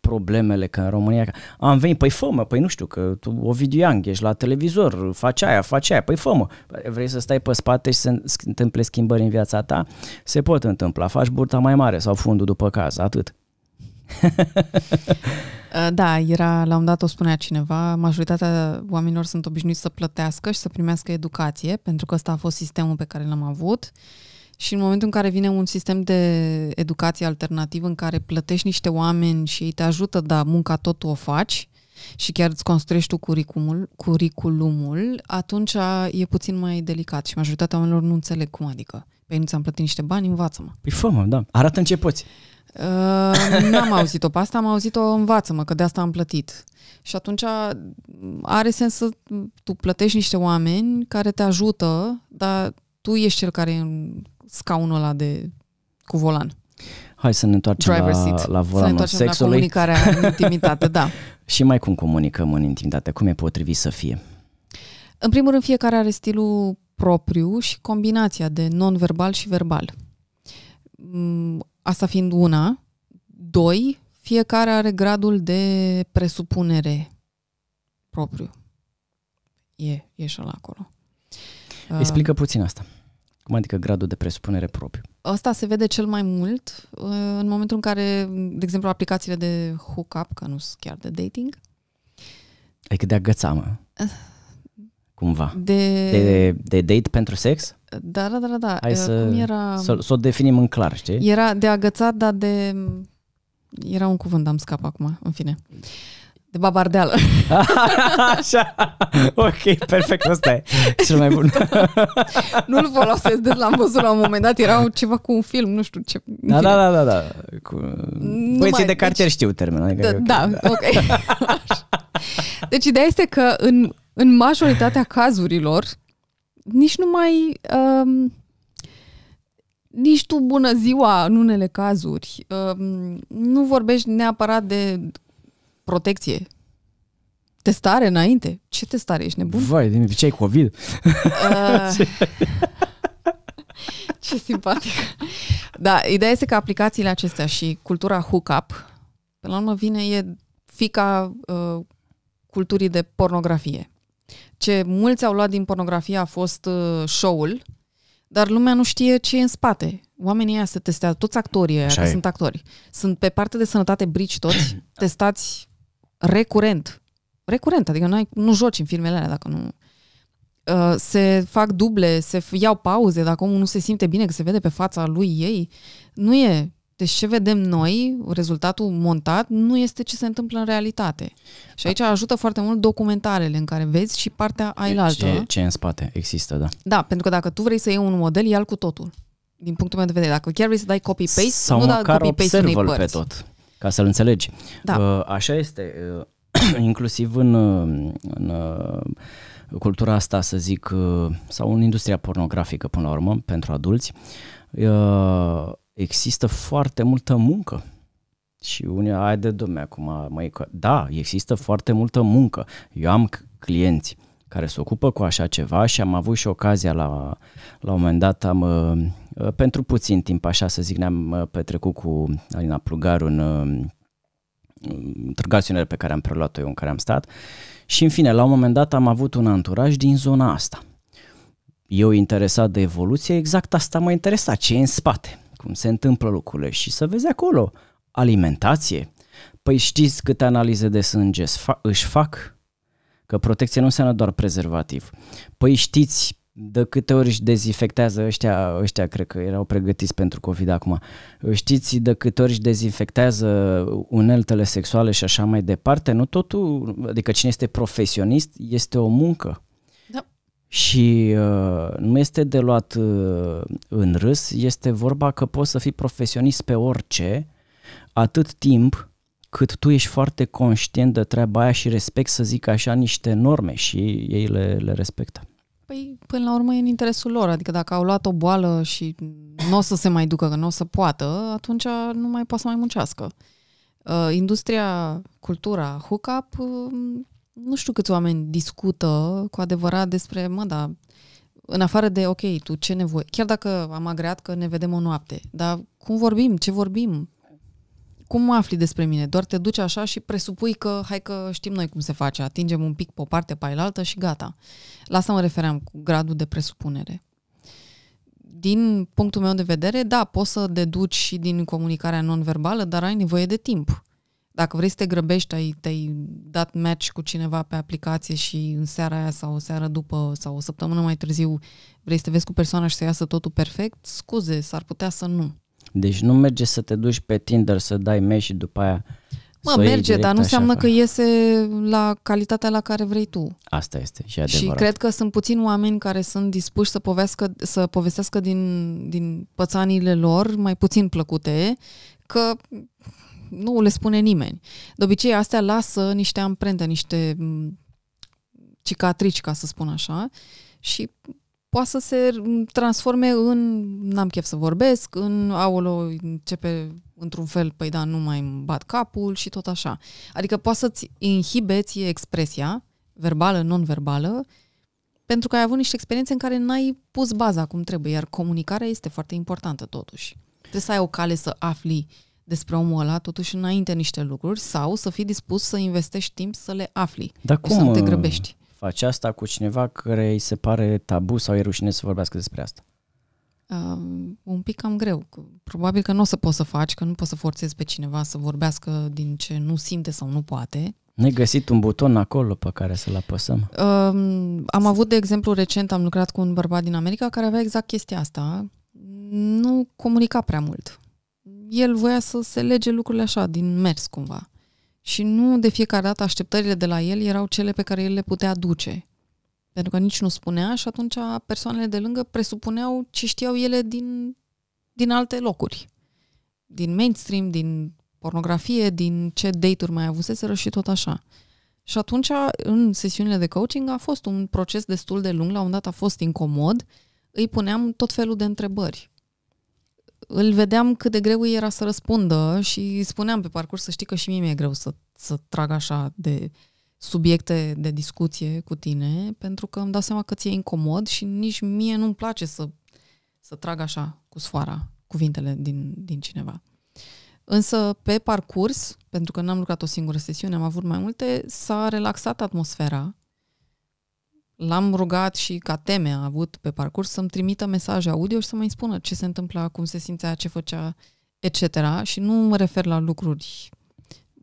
problemele, că în România am venit, păi fă păi nu știu, că tu o Yang, ești la televizor, faci aia, faci aia, păi fă mă. Păi vrei să stai pe spate și să întâmple schimbări în viața ta? Se pot întâmpla, faci burta mai mare sau fundul după caz, atât. Uh, da, era, la un dat o spunea cineva, majoritatea oamenilor sunt obișnuiți să plătească și să primească educație, pentru că ăsta a fost sistemul pe care l-am avut. Și în momentul în care vine un sistem de educație alternativ în care plătești niște oameni și ei te ajută, dar munca tot tu o faci și chiar îți construiești tu curiculumul. curiculumul, atunci e puțin mai delicat și majoritatea oamenilor nu înțeleg cum adică. Păi nu ți-am plătit niște bani, învață-mă. Păi fă da. arată ce poți. Nu ehm, n-am auzit-o pe asta, am auzit-o învață-mă, că de asta am plătit. Și atunci mm, are sens să mm, tu plătești niște oameni care te ajută, dar tu ești cel care e în scaunul ăla de cu volan. Hai să ne întoarcem la, la volanul să ne întoarcem sexului. la comunicarea în intimitate, da. Și mai cum comunicăm în intimitate? Cum e potrivit să fie? În primul rând, fiecare are stilul propriu și combinația de non-verbal și verbal mm, Asta fiind una. Doi, fiecare are gradul de presupunere propriu. E, e și acolo. Uh. Explică uh, puțin asta. Cum adică gradul de presupunere propriu? Asta se vede cel mai mult uh, în momentul în care, de exemplu, aplicațiile de hookup, că nu sunt chiar de dating. Adică de agățamă. Uh, Cumva. De... De, de date pentru sex? Da, da, da, da, da. Hai eh, să, Cum era... să, să o definim în clar, știi? Era de agățat, dar de... Era un cuvânt, am scap acum, în fine. De babardeală. Așa. Ok, perfect, asta e cel mai bun. Nu-l folosesc, de l-am văzut la un moment dat, era ceva cu un film, nu știu ce. Da, da, da, da, da. Cu... Băieții mai, de cartier deci... știu termenul. Adică da, okay. da, da. ok. Deci ideea este că în, în majoritatea cazurilor, nici nu mai... Um, nici tu bună ziua în unele cazuri. Um, nu vorbești neapărat de protecție. Testare înainte. Ce testare? Ești nebun? Vai, din ce ai COVID? Uh, ce? ce simpatic. Da, ideea este că aplicațiile acestea și cultura hookup, pe la urmă vine, e fica uh, culturii de pornografie ce mulți au luat din pornografie a fost uh, show-ul, dar lumea nu știe ce e în spate. Oamenii ăia se testează, toți actorii ăia, că sunt actori, sunt pe parte de sănătate brici toți, testați recurent. Recurent, adică nu, ai, nu joci în filmele alea dacă nu... Uh, se fac duble, se iau pauze, dacă omul nu se simte bine, că se vede pe fața lui ei, nu e deci ce vedem noi, rezultatul montat, nu este ce se întâmplă în realitate. Și aici ajută foarte mult documentarele în care vezi și partea ailaltă. Ce, ce în spate există, da. Da, pentru că dacă tu vrei să iei un model, ia-l cu totul. Din punctul meu de vedere, dacă chiar vrei să dai copy-paste, Sau nu da copy-paste unei părți. pe tot, ca să-l înțelegi. Da. Uh, așa este, uh, inclusiv în, uh, în cultura asta, să zic, sau în industria pornografică, până la urmă, pentru adulți, există foarte multă muncă. Și unii, ai de dumne acum, măi, că... da, există foarte multă muncă. Eu am clienți care se ocupă cu așa ceva și am avut și ocazia la, la un moment dat am, uh, pentru puțin timp, așa să zic, ne-am uh, petrecut cu Alina plugar în, um, într pe care am preluat-o eu în care am stat și în fine, la un moment dat am avut un anturaj din zona asta. Eu interesat de evoluție, exact asta m-a interesa, ce e în spate cum se întâmplă lucrurile și să vezi acolo alimentație. Păi știți câte analize de sânge își fac? Că protecție nu înseamnă doar prezervativ. Păi știți de câte ori își dezinfectează ăștia, ăștia cred că erau pregătiți pentru COVID acum, știți de câte ori își dezinfectează uneltele sexuale și așa mai departe, nu totul, adică cine este profesionist este o muncă. Și uh, nu este de luat uh, în râs, este vorba că poți să fii profesionist pe orice, atât timp cât tu ești foarte conștient de treaba aia și respect, să zic așa, niște norme și ei le, le respectă. Păi, până la urmă, e în interesul lor. Adică dacă au luat o boală și nu o să se mai ducă, că nu o să poată, atunci nu mai poate să mai muncească. Uh, industria, cultura, hookup uh, nu știu câți oameni discută cu adevărat despre, mă, da, în afară de, ok, tu ce nevoie, chiar dacă am agreat că ne vedem o noapte, dar cum vorbim, ce vorbim, cum afli despre mine? Doar te duci așa și presupui că, hai că știm noi cum se face, atingem un pic pe o parte, pe altă și gata. La asta mă refeream cu gradul de presupunere. Din punctul meu de vedere, da, poți să deduci și din comunicarea non-verbală, dar ai nevoie de timp. Dacă vrei să te grăbești, ai, te-ai dat match cu cineva pe aplicație și în seara aia sau o seară după sau o săptămână mai târziu vrei să te vezi cu persoana și să iasă totul perfect, scuze, s-ar putea să nu. Deci nu merge să te duci pe Tinder să dai match și după aia Mă, s-o merge, dar nu înseamnă că iese la calitatea la care vrei tu. Asta este și adevărat. Și cred că sunt puțini oameni care sunt dispuși să, povească, să povestească din, din pățanile lor, mai puțin plăcute, că nu le spune nimeni. De obicei, astea lasă niște amprente, niște mm, cicatrici, ca să spun așa, și poate să se transforme în n-am chef să vorbesc, în aolo începe într-un fel, păi da, nu mai bat capul și tot așa. Adică poate să-ți inhibeți expresia verbală, non-verbală, pentru că ai avut niște experiențe în care n-ai pus baza cum trebuie, iar comunicarea este foarte importantă totuși. Trebuie să ai o cale să afli uh, despre omul ăla totuși înainte niște lucruri sau să fii dispus să investești timp să le afli Dar cum să nu te uh, grăbești. faci asta cu cineva care îi se pare tabu sau e rușine să vorbească despre asta? Uh, un pic cam greu. Probabil că nu o să poți să faci, că nu poți să forțezi pe cineva să vorbească din ce nu simte sau nu poate. Ne găsit un buton acolo pe care să-l apăsăm? Uh, am avut, de exemplu, recent am lucrat cu un bărbat din America care avea exact chestia asta. Nu comunica prea mult el voia să se lege lucrurile așa, din mers cumva. Și nu de fiecare dată așteptările de la el erau cele pe care el le putea aduce. Pentru că nici nu spunea și atunci persoanele de lângă presupuneau ce știau ele din, din alte locuri. Din mainstream, din pornografie, din ce date-uri mai avuseseră și tot așa. Și atunci, în sesiunile de coaching, a fost un proces destul de lung, la un dat a fost incomod, îi puneam tot felul de întrebări îl vedeam cât de greu era să răspundă și spuneam pe parcurs să știi că și mie mi-e greu să, să trag așa de subiecte de discuție cu tine, pentru că îmi dau seama că ți-e incomod și nici mie nu-mi place să, să trag așa cu sfoara cuvintele din, din cineva. Însă, pe parcurs, pentru că n-am lucrat o singură sesiune, am avut mai multe, s-a relaxat atmosfera L-am rugat și ca teme a avut pe parcurs să-mi trimită mesaje audio și să mai spună ce se întâmpla, cum se simțea, ce făcea, etc. Și nu mă refer la lucruri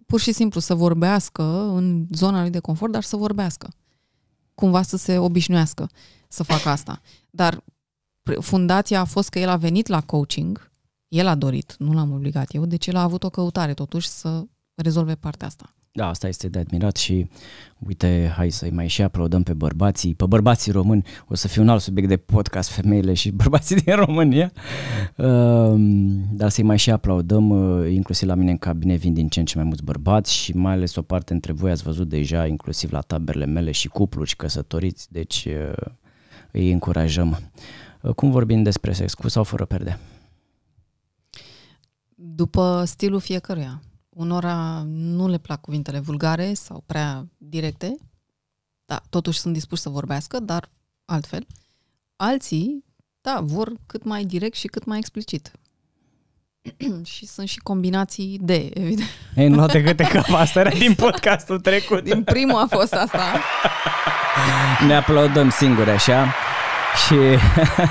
pur și simplu să vorbească în zona lui de confort, dar să vorbească. Cumva să se obișnuiască să facă asta. Dar fundația a fost că el a venit la coaching, el a dorit, nu l-am obligat eu, deci el a avut o căutare totuși să rezolve partea asta. Da, asta este de admirat și uite, hai să-i mai și aplaudăm pe bărbații, pe bărbații români, o să fie un alt subiect de podcast, femeile și bărbații din România, ehm, dar să-i mai și aplaudăm, eh, inclusiv la mine în cabine vin din ce în ce mai mulți bărbați și mai ales o parte între voi ați văzut deja, inclusiv la taberele mele și cupluri și căsătoriți, deci eh, îi încurajăm. Eh, cum vorbim despre sex, cu sau fără perde? După stilul fiecăruia unora nu le plac cuvintele vulgare sau prea directe, da, totuși sunt dispuși să vorbească, dar altfel. Alții, da, vor cât mai direct și cât mai explicit. și sunt și combinații de, evident. Ei, nu de câte că asta era din podcastul trecut. Din primul a fost asta. ne aplaudăm singuri, așa și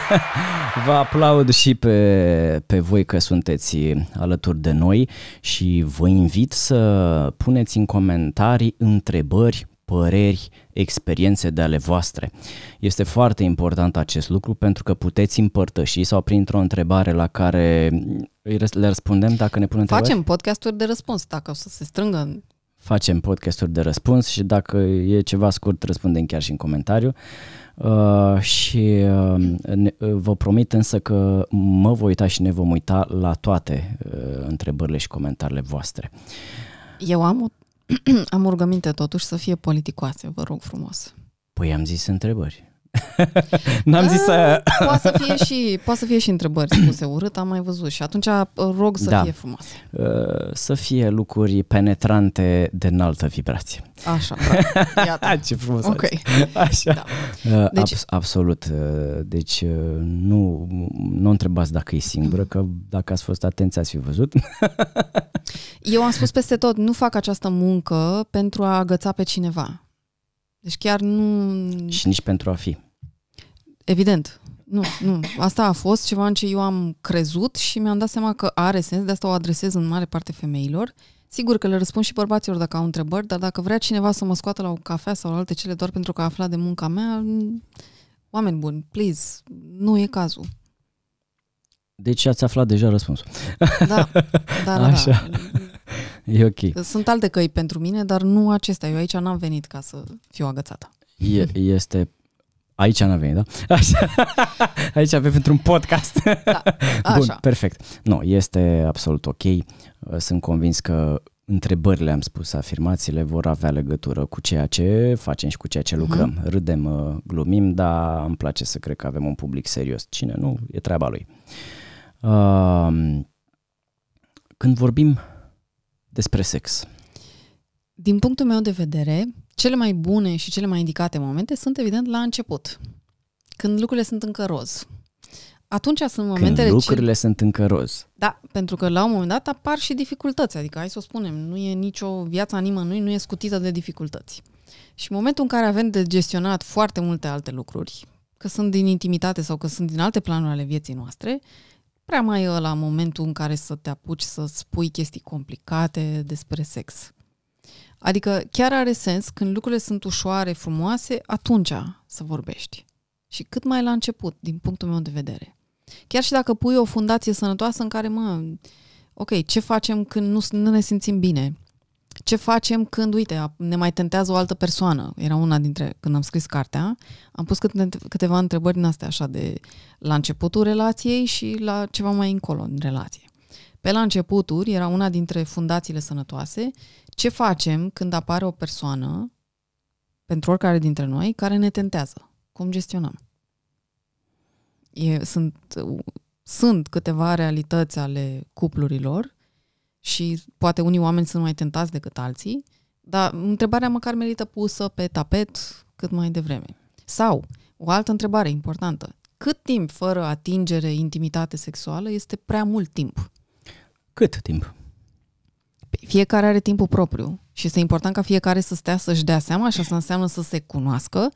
vă aplaud și pe, pe voi că sunteți alături de noi și vă invit să puneți în comentarii întrebări păreri, experiențe de ale voastre. Este foarte important acest lucru pentru că puteți împărtăși sau printr-o întrebare la care le răspundem dacă ne punem întrebări. Facem podcasturi de răspuns dacă o să se strângă Facem podcasturi de răspuns și dacă e ceva scurt răspundem chiar și în comentariu. Uh, Uh, și uh, ne, uh, vă promit însă că mă voi uita și ne vom uita la toate uh, întrebările și comentariile voastre. Eu am o am rugăminte totuși să fie politicoase, vă rog frumos. Păi am zis întrebări. N-am zis să... Poate să, fie și, poate să fie și întrebări spuse urât, am mai văzut și atunci uh, rog să da. fie frumoase. Uh, să fie lucruri penetrante de înaltă vibrație. Așa, da. Iată. Ah, ce frumos Ok. Așa. Da. Uh, deci... Abs- absolut. Deci nu, nu întrebați dacă e singură, că dacă ați fost atenți ați fi văzut. Eu am spus peste tot, nu fac această muncă pentru a agăța pe cineva. Deci chiar nu... Și nici pentru a fi. Evident. Nu, nu. Asta a fost ceva în ce eu am crezut și mi-am dat seama că are sens, de asta o adresez în mare parte femeilor. Sigur că le răspund și bărbaților dacă au întrebări, dar dacă vrea cineva să mă scoată la o cafea sau la alte cele doar pentru că a aflat de munca mea, oameni buni, please, nu e cazul. Deci ați aflat deja răspunsul. Da, da, da, da. Așa. da. e ok. Sunt alte căi pentru mine, dar nu acestea. Eu aici n-am venit ca să fiu agățată. E, este Aici n am venit, da? Așa. Aici avem pentru un podcast. Da, așa. Bun, perfect. Nu, no, este absolut ok. Uh, sunt convins că întrebările, am spus, afirmațiile vor avea legătură cu ceea ce facem și cu ceea ce mhm. lucrăm. Mm-hmm. Râdem, uh, glumim, dar îmi place să cred că avem un public serios. Cine nu, e treaba lui. Um, când vorbim despre sex? Din punctul meu de vedere, cele mai bune și cele mai indicate momente sunt evident la început, când lucrurile sunt încă roz. Atunci sunt momentele... Când lucrurile ce... sunt încă roz. Da, pentru că la un moment dat apar și dificultăți, adică hai să o spunem, nu e nicio viața nimănui, nu e scutită de dificultăți. Și în momentul în care avem de gestionat foarte multe alte lucruri, că sunt din intimitate sau că sunt din alte planuri ale vieții noastre, prea mai e la momentul în care să te apuci să spui chestii complicate despre sex. Adică chiar are sens când lucrurile sunt ușoare, frumoase, atunci să vorbești. Și cât mai la început, din punctul meu de vedere. Chiar și dacă pui o fundație sănătoasă în care, mă, ok, ce facem când nu, nu ne simțim bine? ce facem când, uite, ne mai tentează o altă persoană. Era una dintre, când am scris cartea, am pus câte, câteva întrebări din astea așa de la începutul relației și la ceva mai încolo în relație. Pe la începuturi era una dintre fundațiile sănătoase. Ce facem când apare o persoană, pentru oricare dintre noi, care ne tentează? Cum gestionăm? E, sunt, sunt câteva realități ale cuplurilor și poate unii oameni sunt mai tentați decât alții, dar întrebarea măcar merită pusă pe tapet cât mai devreme. Sau, o altă întrebare importantă, cât timp fără atingere, intimitate sexuală este prea mult timp? Cât timp? Fiecare are timpul propriu și este important ca fiecare să stea să-și dea seama și asta înseamnă să se cunoască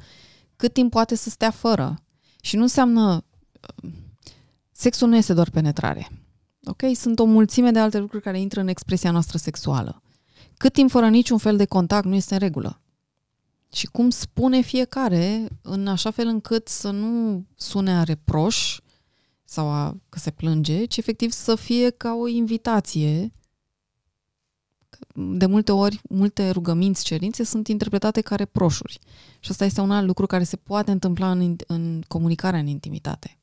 cât timp poate să stea fără. Și nu înseamnă... Uh, sexul nu este doar penetrare. Ok? Sunt o mulțime de alte lucruri care intră în expresia noastră sexuală. Cât timp fără niciun fel de contact nu este în regulă. Și cum spune fiecare, în așa fel încât să nu sune a reproș sau a, că se plânge, ci efectiv să fie ca o invitație. De multe ori, multe rugăminți, cerințe sunt interpretate ca reproșuri. Și asta este un alt lucru care se poate întâmpla în, în comunicarea în intimitate.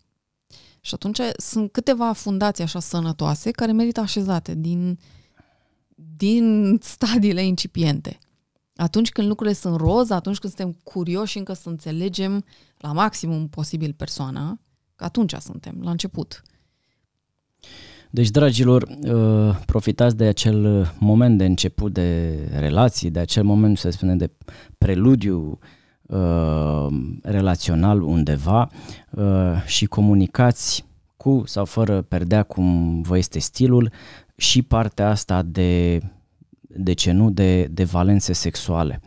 Și atunci sunt câteva fundații așa sănătoase care merită așezate din, din stadiile incipiente. Atunci când lucrurile sunt roz, atunci când suntem curioși încă să înțelegem la maximum posibil persoana, că atunci suntem, la început. Deci, dragilor, uh, profitați de acel moment de început de relații, de acel moment, să spunem, de preludiu Uh, relațional undeva uh, și comunicați cu sau fără perdea cum vă este stilul și partea asta de, de ce nu, de, de valențe sexuale.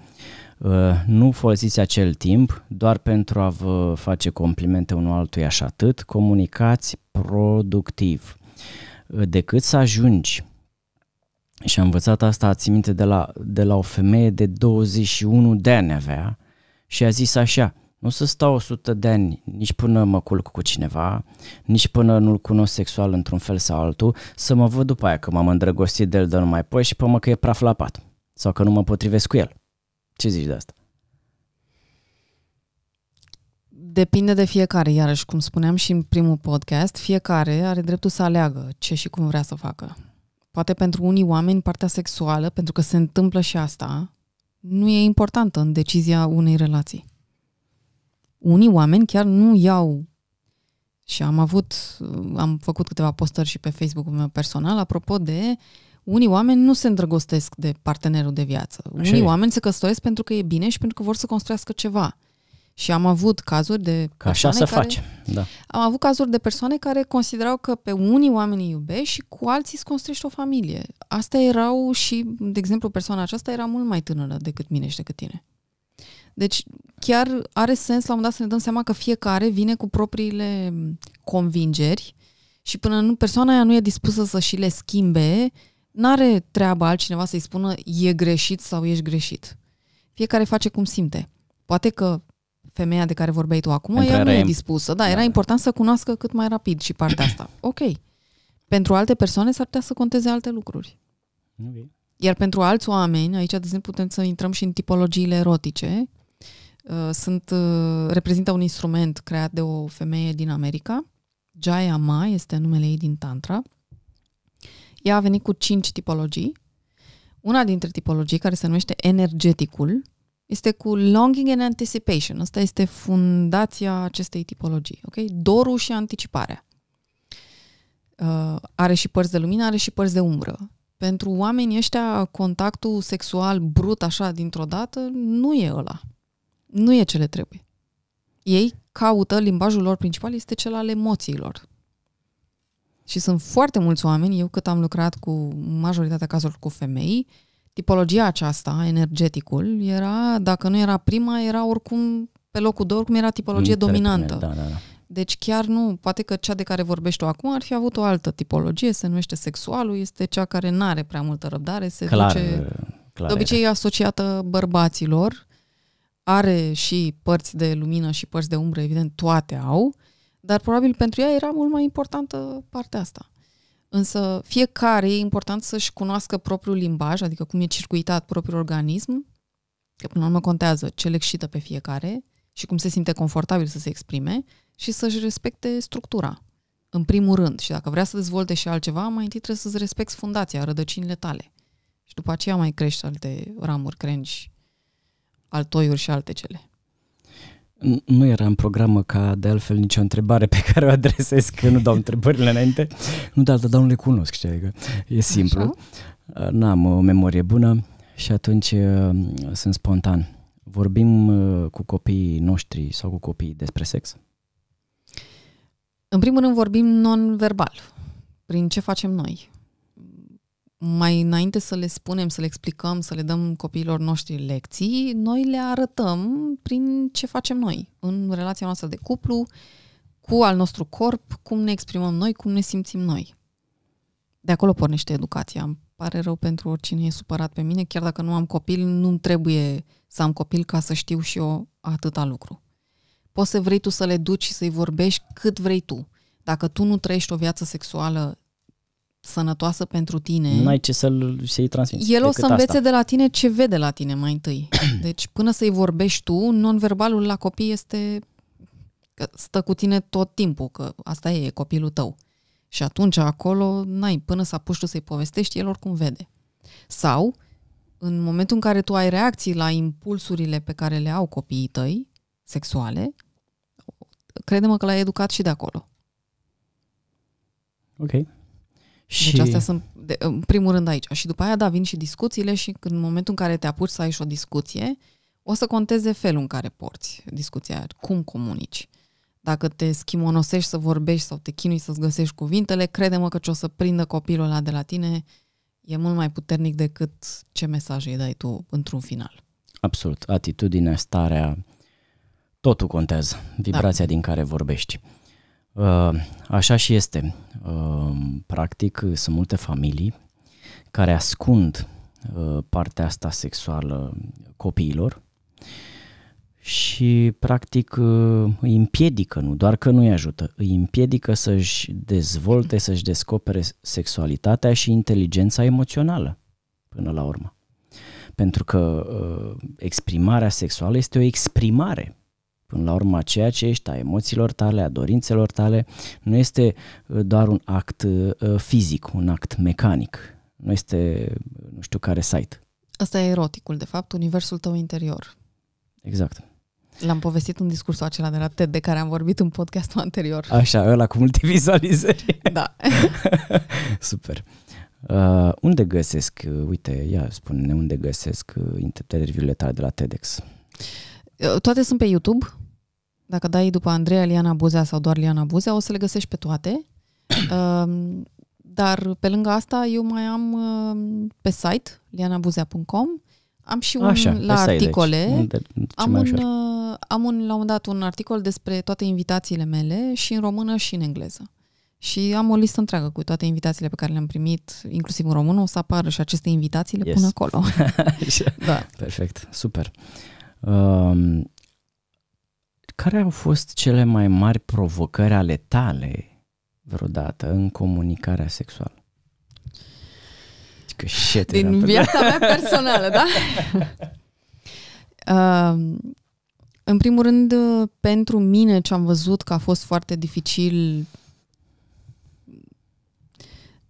Uh, nu folosiți acel timp doar pentru a vă face complimente unul altui așa atât, comunicați productiv. Decât să ajungi și am învățat asta, ați minte, de la, de la o femeie de 21 de ani avea, și a zis așa, nu să stau 100 de ani nici până mă culc cu cineva, nici până nu-l cunosc sexual într-un fel sau altul, să mă văd după aia că m-am îndrăgostit de el de numai poi și pe mă că e praf la pat sau că nu mă potrivesc cu el. Ce zici de asta? Depinde de fiecare, iarăși, cum spuneam și în primul podcast, fiecare are dreptul să aleagă ce și cum vrea să facă. Poate pentru unii oameni partea sexuală, pentru că se întâmplă și asta, nu e importantă în decizia unei relații. Unii oameni chiar nu iau și am avut, am făcut câteva postări și pe Facebook-ul meu personal apropo de unii oameni nu se îndrăgostesc de partenerul de viață. Așa oameni e. oameni se căsătoresc pentru că e bine și pentru că vor să construiască ceva. Și am avut cazuri de Ca așa se care, face, da. Am avut cazuri de persoane care considerau că pe unii îi iubești și cu alții îți construiești o familie. Asta erau și, de exemplu, persoana aceasta era mult mai tânără decât mine și decât tine. Deci chiar are sens la un moment dat să ne dăm seama că fiecare vine cu propriile convingeri și până nu, persoana aia nu e dispusă să și le schimbe, n-are treaba altcineva să-i spună e greșit sau ești greșit. Fiecare face cum simte. Poate că femeia de care vorbeai tu acum, ea nu e dispusă. Da, da, era important să cunoască cât mai rapid și partea asta. Ok. Pentru alte persoane s-ar putea să conteze alte lucruri. Okay. Iar pentru alți oameni, aici, de exemplu, putem să intrăm și în tipologiile erotice, uh, sunt, uh, reprezintă un instrument creat de o femeie din America. Jaya Ma este numele ei din Tantra. Ea a venit cu cinci tipologii. Una dintre tipologii, care se numește energeticul, este cu longing and anticipation. Asta este fundația acestei tipologii. Okay? Dorul și anticiparea. Uh, are și părți de lumină, are și părți de umbră. Pentru oamenii ăștia, contactul sexual brut, așa, dintr-o dată, nu e ăla. Nu e ce le trebuie. Ei caută, limbajul lor principal este cel al emoțiilor. Și sunt foarte mulți oameni, eu cât am lucrat cu majoritatea cazurilor cu femei, uh, tipologia aceasta, energeticul, era, dacă nu era prima, era oricum pe locul 2, oricum era tipologie dominantă. Da, da, da. Deci chiar nu, poate că cea de care vorbești tu acum ar fi avut o altă tipologie, se numește sexualul, este cea care nu are prea multă răbdare, se clar, duce... Clar de obicei e asociată bărbaților, are și părți de lumină și părți de umbră, evident, toate au, dar probabil pentru ea era mult mai importantă partea asta. Însă fiecare e important să-și cunoască propriul limbaj, adică cum e circuitat propriul organism, că până la urmă contează ce lecșită pe fiecare și cum se simte confortabil să se exprime și să-și respecte structura, în primul rând. Și dacă vrea să dezvolte și altceva, mai întâi trebuie să-ți respecti fundația, rădăcinile tale. Și după aceea mai crești alte ramuri, crengi, altoiuri și alte cele nu era în programă ca de altfel nicio întrebare pe care o adresez, că nu dau întrebările înainte. Nu, dar dar nu le cunosc, știi, adică e simplu. Așa? Uh, n-am uh, o memorie bună și atunci uh, sunt spontan. Vorbim cu copiii noștri sau cu copiii despre sex? În primul rând vorbim non-verbal, prin ce facem noi mai înainte să le spunem, să le explicăm, să le dăm copiilor noștri lecții, noi le arătăm prin ce facem noi în relația noastră de cuplu, cu al nostru corp, cum ne exprimăm noi, cum ne simțim noi. De acolo pornește educația. Îmi pare rău pentru oricine e supărat pe mine, chiar dacă nu am copil, nu trebuie să am copil ca să știu și eu atâta lucru. Poți să vrei tu să le duci și să-i vorbești cât vrei tu. Dacă tu nu trăiești o viață sexuală sănătoasă pentru tine. Nu ai ce să-l, să-i transmiți. El o să învețe asta. de la tine ce vede la tine mai întâi. Deci până să-i vorbești tu, nonverbalul la copii este că stă cu tine tot timpul, că asta e, e copilul tău. Și atunci acolo, n-ai, până să apuci tu să-i povestești, el oricum vede. Sau, în momentul în care tu ai reacții la impulsurile pe care le au copiii tăi, sexuale, credem că l-ai educat și de acolo. Ok. Deci și... Deci astea sunt, de, în primul rând, aici. Și după aia, da, vin și discuțiile și când, în momentul în care te apuci să ai și o discuție, o să conteze felul în care porți discuția aia, cum comunici. Dacă te schimonosești să vorbești sau te chinui să-ți găsești cuvintele, crede-mă că ce o să prindă copilul ăla de la tine e mult mai puternic decât ce mesaj îi dai tu într-un final. Absolut. Atitudinea, starea, totul contează. Da. Vibrația da. din care vorbești. Uh, așa și este. Uh, practic, sunt multe familii care ascund uh, partea asta sexuală copiilor și practic îi împiedică, nu doar că nu îi ajută, îi împiedică să-și dezvolte, să-și descopere sexualitatea și inteligența emoțională până la urmă. Pentru că exprimarea sexuală este o exprimare Până la urmă, ceea ce ești a emoțiilor tale, a dorințelor tale, nu este uh, doar un act uh, uh, fizic, un act mecanic. Nu este, nu știu care site. Asta e eroticul, de fapt, universul tău interior. Exact. L-am povestit în discursul acela de la TED de care am vorbit în podcastul anterior. Așa, ăla cu multe vizualizări. Da. Super. Uh, unde găsesc, uite, ia spune-ne unde găsesc interviurile tale de la TEDx? Eh, toate sunt pe YouTube. Dacă dai după Andreea Liana Buzea sau doar Liana Buzea, o să le găsești pe toate. Ehm, dar pe lângă asta eu mai am ehm, pe site lianabuzea.com am și un Așa, la deci. articole. Aici, am, un, eh, am un, la un moment dat un articol despre toate invitațiile mele și în română și în engleză. Și am o listă întreagă cu toate invitațiile pe care le-am primit, inclusiv în română, o să apară și aceste invitații, le yes. pun acolo. da. Perfect, super. Uh, care au fost cele mai mari provocări ale tale vreodată în comunicarea sexuală? Că Din viața mea personală, da? în primul rând, pentru mine ce am văzut că a fost foarte dificil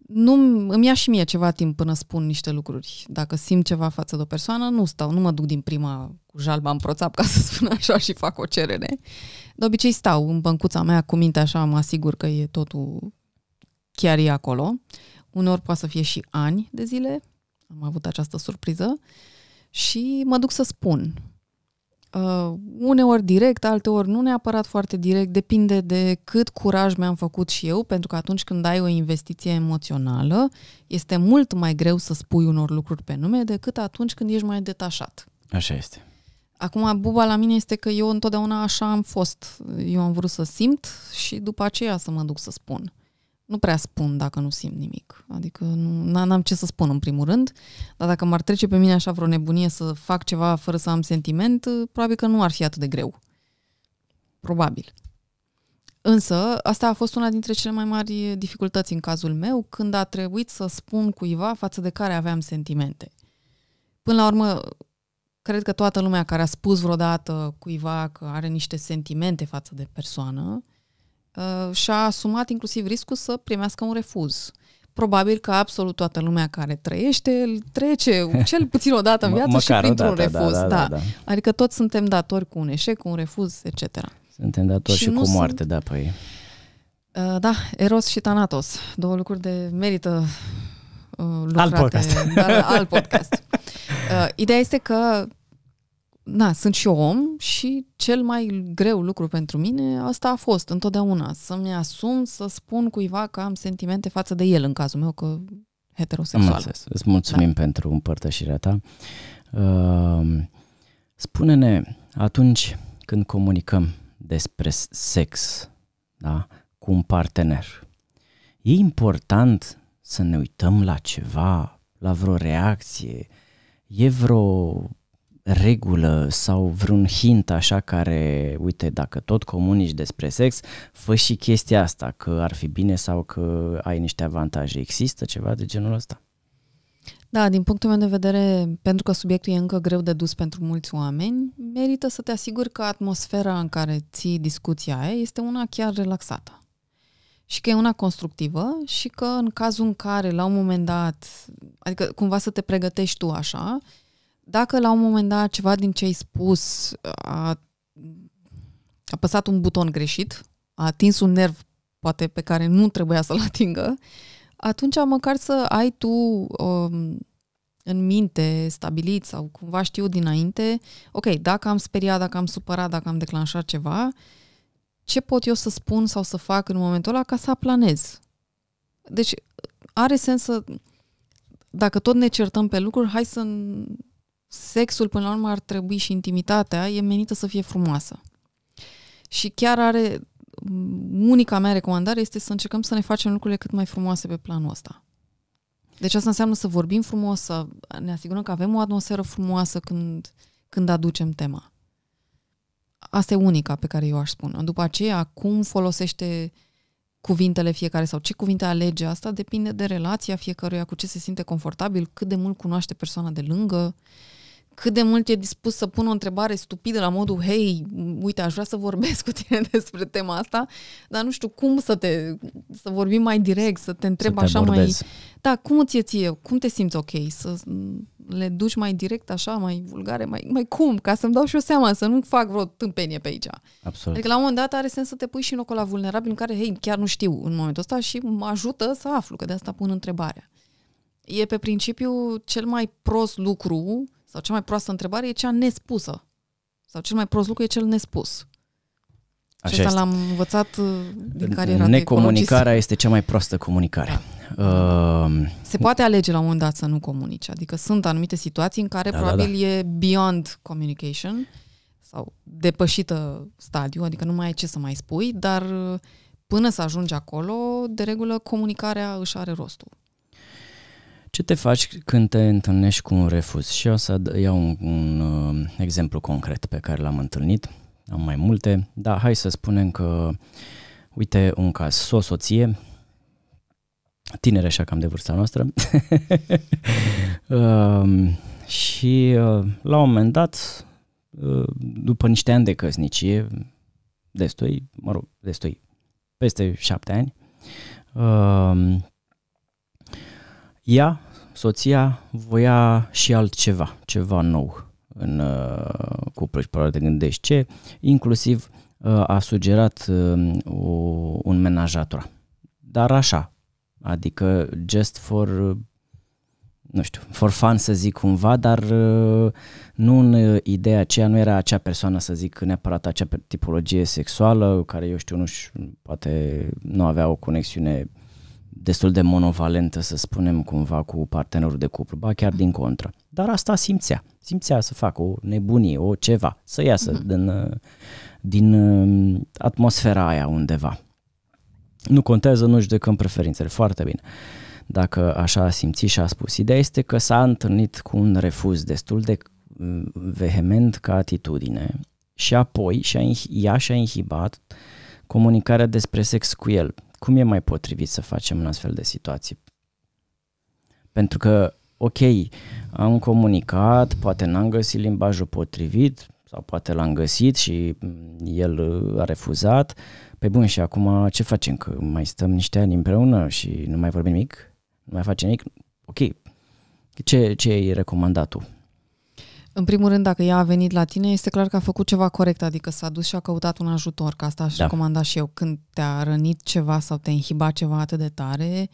nu îmi ia și mie ceva timp până spun niște lucruri. Dacă simt ceva față de o persoană, nu stau, nu mă duc din prima cu jalba în proțap, ca să spun așa, și fac o cerere. De obicei stau în băncuța mea cu minte așa, mă asigur că e totul chiar e acolo. Unor poate să fie și ani de zile, am avut această surpriză, și mă duc să spun. Uh, uneori direct, alteori nu neapărat foarte direct, depinde de cât curaj mi-am făcut și eu, pentru că atunci când ai o investiție emoțională, este mult mai greu să spui unor lucruri pe nume decât atunci când ești mai detașat. Așa este. Acum, buba la mine este că eu întotdeauna așa am fost. Eu am vrut să simt și după aceea să mă duc să spun nu prea spun dacă nu simt nimic. Adică nu, n-am ce să spun în primul rând, dar dacă m-ar trece pe mine așa vreo nebunie să fac ceva fără să am sentiment, probabil că nu ar fi atât de greu. Probabil. Însă, asta a fost una dintre cele mai mari dificultăți în cazul meu, când a trebuit să spun cuiva față de care aveam sentimente. Până la urmă, cred că toată lumea care a spus vreodată cuiva că are niște sentimente față de persoană, uh, și-a asumat inclusiv riscul să primească un refuz. Probabil că absolut toată lumea care trăiește îl trece cel puțin o dată în viață și printr-un dată, da, refuz. Da, da, da. Da, da. Adică toți suntem datori cu un eșec, cu un refuz, etc. Suntem datori și, și cu moarte, sunt... da, păi. Uh, da, Eros și Thanatos, două lucruri de merită uh, lucrate. Da, da, alt podcast. Dar, alt podcast. Uh, ideea este că na, sunt și om și cel mai greu lucru pentru mine asta a fost întotdeauna, să-mi asum să spun cuiva că am sentimente față de el în cazul meu că heterosexual. Îți mulțumim da. pentru împărtășirea ta. Ehm, spune-ne atunci când comunicăm despre sex da, cu un partener, e important să ne uităm la ceva, la vreo reacție, e vreo regulă sau vreun hint așa care, uite, dacă tot comunici despre sex, fă și chestia asta, că ar fi bine sau că ai niște avantaje. Există ceva de genul ăsta? Da, din punctul meu de vedere, pentru că subiectul e încă greu de dus pentru mulți oameni, merită să te asiguri că atmosfera în care ții discuția aia este una chiar relaxată. Și că e una constructivă și că în cazul în care la un moment dat, adică cumva să te pregătești tu așa, dacă la un moment dat ceva din ce ai spus a apăsat un buton greșit, a atins un nerv poate pe care nu trebuia să-l atingă, atunci măcar să ai tu um, în minte stabilit sau cumva știu dinainte, ok, dacă am speriat, dacă am supărat, dacă am declanșat ceva, ce pot eu să spun sau să fac în momentul ăla ca să aplanez? Deci are sens să, dacă tot ne certăm pe lucruri, hai să sexul, până la urmă, ar trebui și intimitatea e menită să fie frumoasă. Și chiar are, unica mea recomandare este să încercăm să ne facem lucrurile cât mai frumoase pe planul ăsta. Deci asta înseamnă să vorbim frumos, să ne asigurăm că avem o atmosferă frumoasă când, când aducem tema. Asta e unica pe care eu aș spune. După aceea, cum folosește cuvintele fiecare sau ce cuvinte alege asta depinde de relația fiecăruia, cu ce se simte confortabil, cât de mult cunoaște persoana de lângă, uh, cât de mult e dispus să pună o întrebare stupidă la modul, hei, uite, aș vrea să vorbesc cu tine despre tema asta, dar nu știu cum să te, să vorbim mai direct, să te întreb să așa te mai... Da, cum îți e ție? Cum te simți ok? Să le duci mai direct, așa, mai vulgare, mai, mai cum? Ca să-mi dau și o seama, să nu fac vreo tâmpenie pe aici. Absolut. Adică la un moment dat are sens să te pui și în locul la vulnerabil în care, hei, chiar nu știu în momentul ăsta și mă ajută să aflu, că de asta pun întrebarea. E pe principiu cel mai prost lucru sau cea mai proastă întrebare e cea nespusă. Sau cel mai prost lucru e cel nespus. Așa și asta l-am învățat uh, din cariera Necomunicarea de este cea mai proastă comunicare. Da. Uh, Se poate alege la un moment dat să nu comunici. Adică sunt anumite situații în care da, da probabil da, da. e beyond communication sau depășită stadiu, adică nu mai ai ce să mai spui, dar uh, până să ajungi acolo, de regulă comunicarea își are rostul. Ce te faci când te întâlnești cu un refuz? Și o să iau un, un uh, exemplu concret pe care l-am întâlnit. Am mai multe, dar hai să spunem că, uite, un caz, o soție, tinere așa cam de vârsta noastră, uh, și uh, la un moment dat, uh, după niște ani de căsnicie, destui, mă rog, destui, peste șapte ani, uh, ea soția voia și altceva, ceva nou în uh, cuplu și probabil te gândești ce, inclusiv uh, a sugerat uh, o, un menajator. Dar așa, adică just for, uh, nu știu, for fun să zic cumva, dar uh, nu în uh, ideea aceea, nu era acea persoană să zic neapărat acea tipologie sexuală care, eu știu, nu știu, poate nu avea o conexiune uh, destul de monovalentă, să spunem cumva, cu partenerul de cuplu, ba chiar din contră. Dar asta simțea, simțea să facă o nebunie, o ceva, să iasă uh-huh. din, din uh, atmosfera aia undeva. Nu contează, nu judecăm preferințele, foarte bine. Dacă așa a simțit și a spus. Ideea este că s-a întâlnit cu un refuz destul de uh, vehement ca atitudine și apoi și-a, ea și-a inhibat comunicarea despre sex cu el cum e mai potrivit să facem în astfel de situații? Pentru că, ok, am comunicat, poate n-am găsit limbajul potrivit sau poate l-am găsit și el a refuzat. Pe păi bun, și acum ce facem? Că mai stăm niște ani împreună și nu mai vorbim nimic? Nu mai facem nimic? Ok. Ce, ce ai recomandat tu? În primul rând, dacă ea a venit la tine, este clar că a făcut ceva corect, adică s-a dus și a căutat un ajutor, că asta aș da. recomanda și eu. Când te-a rănit ceva sau te-a inhibat ceva atât de tare,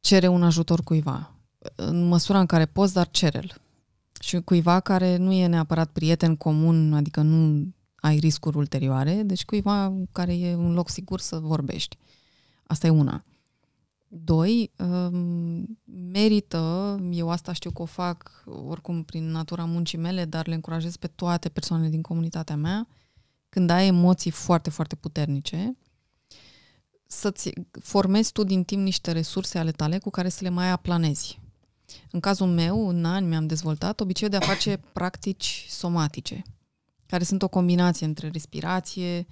cere un ajutor cuiva. În măsura în care poți, dar cere-l. Și cuiva care nu e neapărat prieten comun, adică nu ai riscuri ulterioare, deci cuiva care e un loc sigur să vorbești. Asta e una. Doi, um, merită, eu asta știu că o fac oricum prin natura muncii mele, dar le încurajez pe toate persoanele din comunitatea mea, când ai emoții foarte, foarte puternice, să-ți formezi tu din timp niște resurse ale tale cu care să le mai aplanezi. În cazul meu, în ani mi-am dezvoltat obiceiul de a face practici somatice, care sunt o combinație între respirație,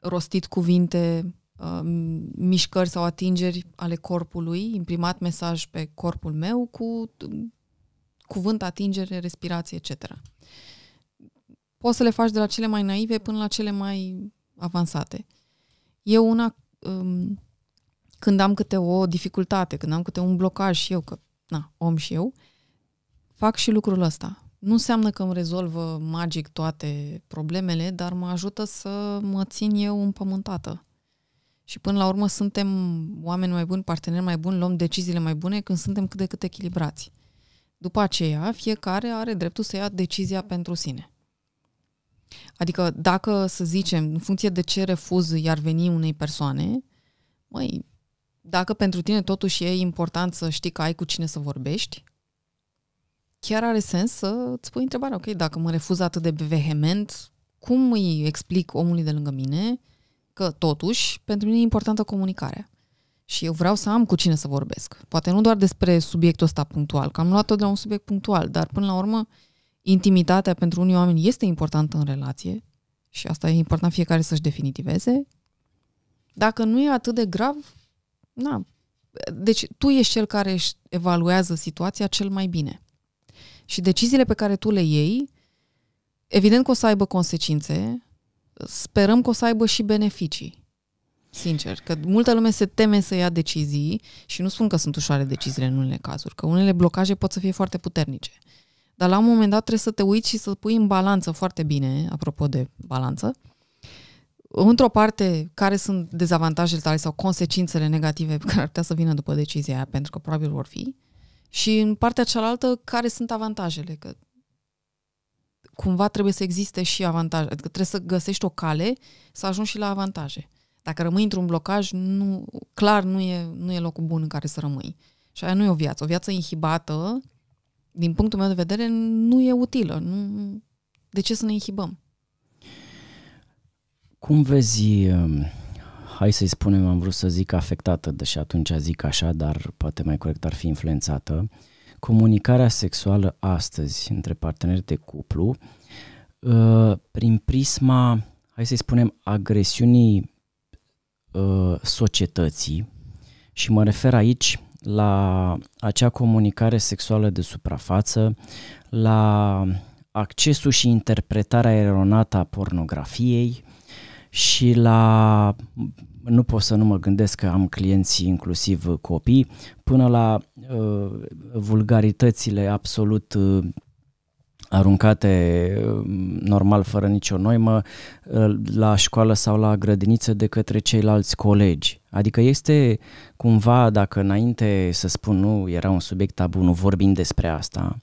rostit cuvinte, Um, mișcări sau atingeri ale corpului, imprimat mesaj pe corpul meu cu cuvânt, atingere, respirație, etc. Poți să le faci de la cele mai naive până la cele mai avansate. Eu una, um, când am câte o dificultate, când am câte un blocaj și eu, că, na, om și eu, fac și lucrul ăsta. Nu înseamnă că îmi rezolvă magic toate problemele, dar mă ajută să mă țin eu împământată și până la urmă suntem oameni mai buni, parteneri mai buni, luăm deciziile mai bune când suntem cât de cât echilibrați. După aceea, fiecare are dreptul să ia decizia pentru sine. Adică dacă, să zicem, în funcție de ce refuz i-ar veni unei persoane, măi, dacă pentru tine totuși e important să știi că ai cu cine să vorbești, chiar are sens să îți pui întrebarea, ok, dacă mă refuz atât de vehement, cum îi explic omului de lângă mine că totuși pentru mine e importantă comunicarea. Și eu vreau să am cu cine să vorbesc. Poate nu doar despre subiectul ăsta punctual, că am luat-o de la un subiect punctual, dar până la urmă intimitatea pentru unii oameni este importantă în relație și asta e important fiecare să-și definitiveze. Dacă nu e atât de grav, na. Deci tu ești cel care își evaluează situația cel mai bine. Și deciziile pe care tu le iei, evident că o să aibă consecințe, sperăm că o să aibă și beneficii. Sincer, că multă lume se teme să ia decizii și nu spun că sunt ușoare deciziile în unele cazuri, că unele blocaje pot să fie foarte puternice. Dar la un moment dat trebuie să te uiți și să pui în balanță foarte bine, apropo de balanță, într-o parte, care sunt dezavantajele tale sau consecințele negative care ar putea să vină după decizia aia, pentru că probabil vor fi, și în partea cealaltă, care sunt avantajele, că cumva trebuie să existe și avantaje. Adică trebuie să găsești o cale să ajungi și la avantaje. Dacă rămâi într-un blocaj, nu, clar nu e, nu e locul bun în care să rămâi. Și aia nu e o viață. O viață inhibată, din punctul meu de vedere, nu e utilă. Nu... De ce să ne inhibăm? Cum vezi, um, hai să-i spunem, am vrut să zic afectată, deși atunci zic așa, dar poate mai corect ar fi influențată, uh, comunicarea sexuală astăzi între parteneri de cuplu uh, prin prisma, hai să-i spunem, agresiunii uh, societății și mă refer aici la acea comunicare sexuală de suprafață, la accesul și interpretarea eronată a pornografiei și la nu pot să nu mă gândesc că am clienți inclusiv copii, până la uh, vulgaritățile absolut uh, aruncate uh, normal, fără nicio noimă, uh, la școală sau la grădiniță de către ceilalți colegi. Adică este cumva, dacă înainte să spun nu, era un subiect tabu, nu vorbim despre asta,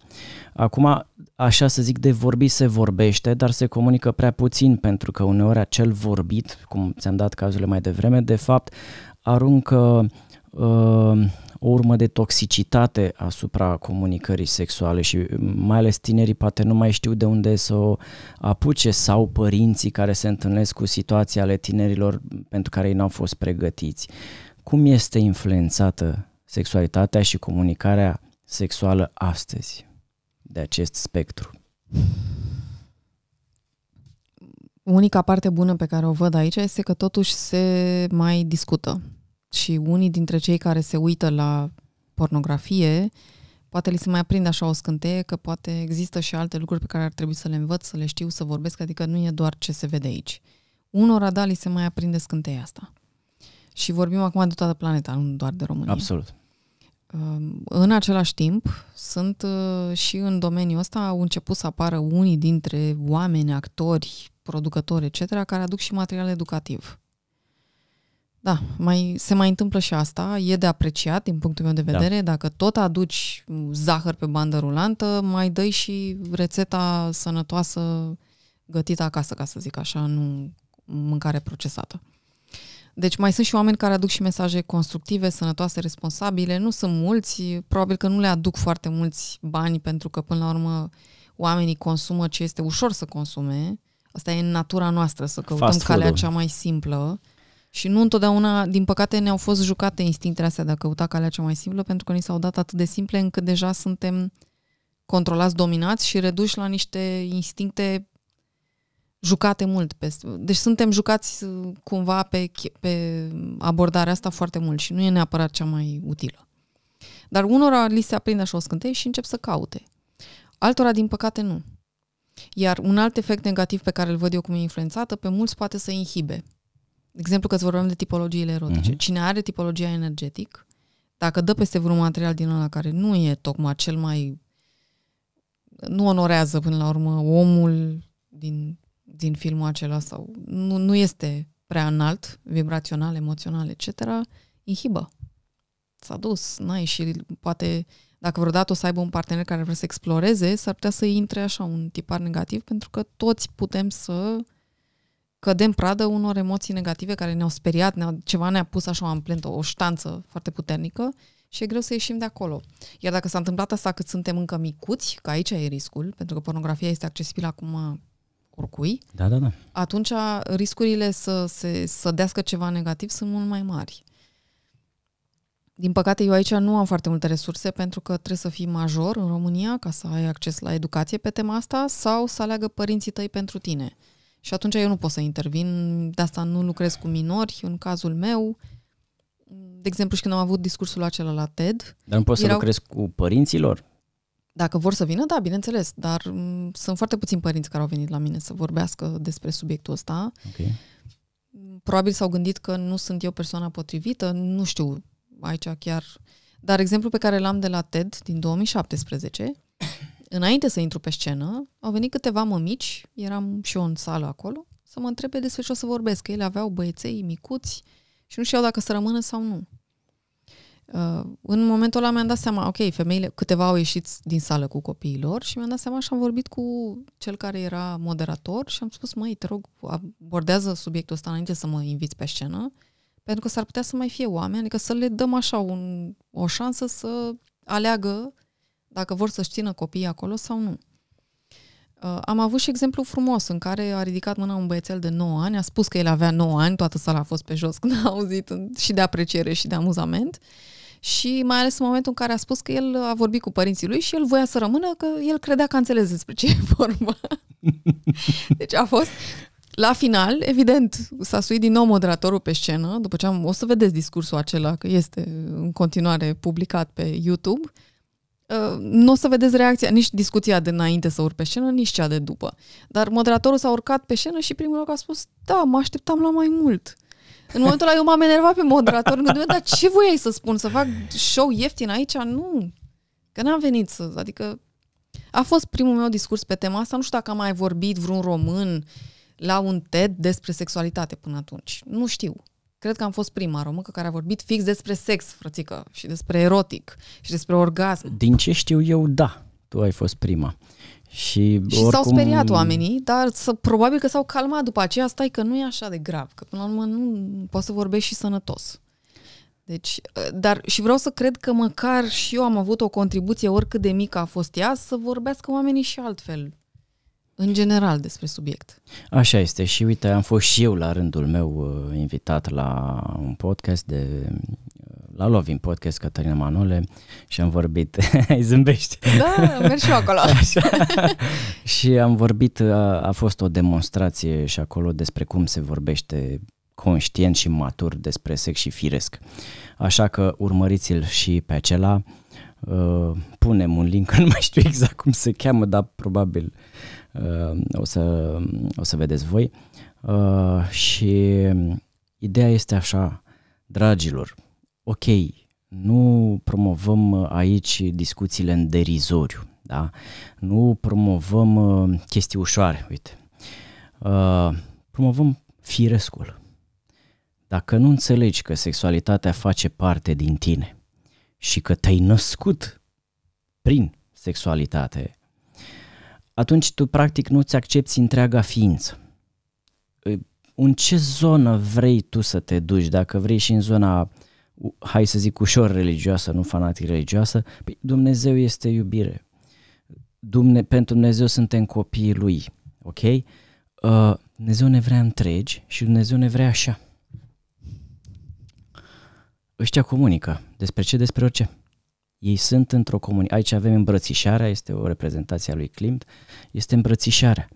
acum așa să zic, de vorbi se vorbește, dar se comunică prea puțin pentru că uneori acel vorbit, cum ți-am dat cazurile mai devreme, de fapt aruncă uh, o urmă de toxicitate asupra comunicării sexuale și mm, mai ales tinerii poate nu mai știu de unde să o apuce sau părinții care se întâlnesc cu situația ale tinerilor pentru care ei n-au fost pregătiți. Cum este influențată sexualitatea și comunicarea sexuală astăzi? de acest spectru? Unica parte bună pe care o văd aici este că totuși se mai discută. Și unii dintre cei care se uită la pornografie, poate li se mai aprinde așa o scânteie că poate există și alte lucruri pe care ar trebui să le învăț, să le știu, să vorbesc, adică nu e doar ce se vede aici. Unora, da, li se mai aprinde scânteia asta. Și vorbim acum de toată planeta, nu doar de România. Absolut. În același timp, sunt uh, și în domeniul ăsta au început să apară unii dintre oameni, actori, producători, etc., care aduc și material educativ. Da, mai, se mai întâmplă și asta, e de apreciat din punctul meu de da. vedere, da. dacă tot aduci zahăr pe bandă rulantă, mai dai și rețeta sănătoasă gătită acasă, ca să zic așa, nu mâncare procesată. Deci mai sunt și oameni care aduc și mesaje constructive, sănătoase, responsabile. Nu sunt mulți, probabil că nu le aduc foarte mulți bani pentru că până la urmă oamenii consumă ce este ușor să consume. Asta e în natura noastră să căutăm calea cea mai simplă. Și nu întotdeauna, din păcate, ne-au fost jucate instinctele astea de a căuta calea cea mai simplă, pentru că ni s-au dat atât de simple încât deja suntem controlați, dominați și reduși la niște instincte jucate mult. Pe, deci suntem jucați uh, cumva pe, pe abordarea asta foarte mult și nu e neapărat cea mai utilă. Dar unora li se aprinde așa o scânteie și încep să caute. Altora, din păcate, nu. Iar un alt efect negativ pe care îl văd eu cum e influențată, pe mulți poate să inhibe. De exemplu, că îți vorbim de tipologiile erotice. Uh-huh. Cine are tipologia energetic, dacă dă peste vreun material din ăla care nu e tocmai cel mai... nu onorează până la urmă omul din din filmul acela sau nu, nu este prea înalt, vibrațional, emoțional, etc., inhibă. S-a dus, n și poate dacă vreodată o să aibă un partener care vrea să exploreze, s-ar putea să intre așa un tipar negativ, pentru că toți putem să cădem pradă unor emoții negative care ne-au speriat, ne-au, ceva ne-a pus așa o amplentă, o ștanță foarte puternică și e greu să ieșim de acolo. Iar dacă s-a întâmplat asta cât suntem încă micuți, că aici e riscul, pentru că pornografia este accesibilă acum oricui, da, da, da. atunci riscurile să se să dească ceva negativ sunt mult mai mari. Din păcate, eu aici nu am foarte multe resurse pentru că trebuie să fii major în România ca să ai acces la educație pe tema asta sau să aleagă părinții tăi pentru tine. Și atunci eu nu pot să intervin, de asta nu lucrez cu minori, în cazul meu. De exemplu, și când am avut discursul acela la TED... Dar nu poți erau... să lucrezi cu părinților? Dacă vor să vină, da, bineînțeles, dar m- mm, sunt foarte puțini părinți care au venit la mine să vorbească despre subiectul ăsta. Okay. Probabil s-au gândit că nu sunt eu persoana potrivită, nu știu, aici chiar... Dar exemplul pe care l-am de la TED din 2017, înainte să intru pe scenă, au venit câteva mămici, eram și eu în sală acolo, să mă întrebe despre ce o să vorbesc, că ele aveau băieței micuți și nu știau dacă să rămână sau nu. Uh, în momentul ăla mi-am dat seama, ok, femeile, câteva au ieșit din sală cu copiilor și mi-am dat seama și am vorbit cu cel care era moderator și am spus, măi, te rog, abordează subiectul ăsta înainte să mă inviți pe scenă, pentru că s-ar putea să mai fie oameni, adică să le dăm așa un, o șansă să aleagă dacă vor să-și țină copiii acolo sau nu. Uh, am avut și exemplu frumos în care a ridicat mâna un băiețel de 9 ani, a spus că el avea 9 ani, toată sala a fost pe jos când a auzit și de apreciere și de amuzament. Uh, și mai ales în momentul în care a spus că el a vorbit cu părinții lui și el voia să rămână, că el credea că a înțeles despre ce e vorba. Deci a fost la final, evident, s-a suit din nou moderatorul pe scenă, după ce am, o să vedeți discursul acela, că este în continuare publicat pe YouTube. Uh, nu o să vedeți reacția, nici discuția de înainte să urc pe scenă, nici cea de după. Dar moderatorul s-a urcat pe scenă și primul loc a spus, da, mă așteptam la mai mult. În momentul ăla eu m-am enervat pe moderator, gândindu dar ce voiai să spun? Să fac show ieftin aici? Nu. Că n-am venit să... Adică a fost primul meu discurs pe tema asta. Nu știu dacă am mai vorbit vreun român la un TED despre sexualitate până atunci. Nu știu. Cred că am fost prima româncă care a vorbit fix despre sex, frățică, și despre erotic, și despre orgasm. Din ce știu eu, da, tu ai fost prima. Și, și oricum... s-au speriat oamenii, dar să, probabil că s-au calmat după aceea, stai că nu e așa de grav, că până la urmă nu poți să vorbești și sănătos. Deci, ă, dar și vreau să cred că măcar și eu am avut o contribuție, oricât de mică a fost ea, să vorbească oamenii și altfel, în general, despre subiect. Așa este și uite, am fost și eu la rândul meu ă, invitat la un podcast de la Lovin Podcast, Cătălina Manole și am vorbit, îi zâmbești. Da, merg și eu acolo. Așa. și am vorbit, a, a fost o demonstrație și acolo despre cum se vorbește conștient și matur despre sex și firesc. Așa că urmăriți-l și pe acela. Uh, punem un link, nu mai știu exact cum se cheamă, dar probabil uh, o, să, o să vedeți voi. Uh, și ideea este așa, dragilor, ok, nu promovăm uh, aici discuțiile în derizoriu, da? nu promovăm uh, chestii ușoare, uite, uh, promovăm firescul. Dacă nu înțelegi că sexualitatea face parte din tine și că te-ai născut prin sexualitate, atunci tu practic nu-ți accepti întreaga ființă. În ce zonă vrei tu să te duci? Dacă vrei și în zona uh, hai să zic, ușor religioasă, nu fanatic religioasă, păi, Dumnezeu este iubire. Dumne, pentru Dumnezeu suntem copiii Lui, ok? Uh, Dumnezeu ne vrea întregi și Dumnezeu ne vrea așa. Ăștia comunică. Despre ce? Despre orice. Ei sunt într-o comunică. Aici avem îmbrățișarea, este o reprezentație a lui Klimt, este îmbrățișarea.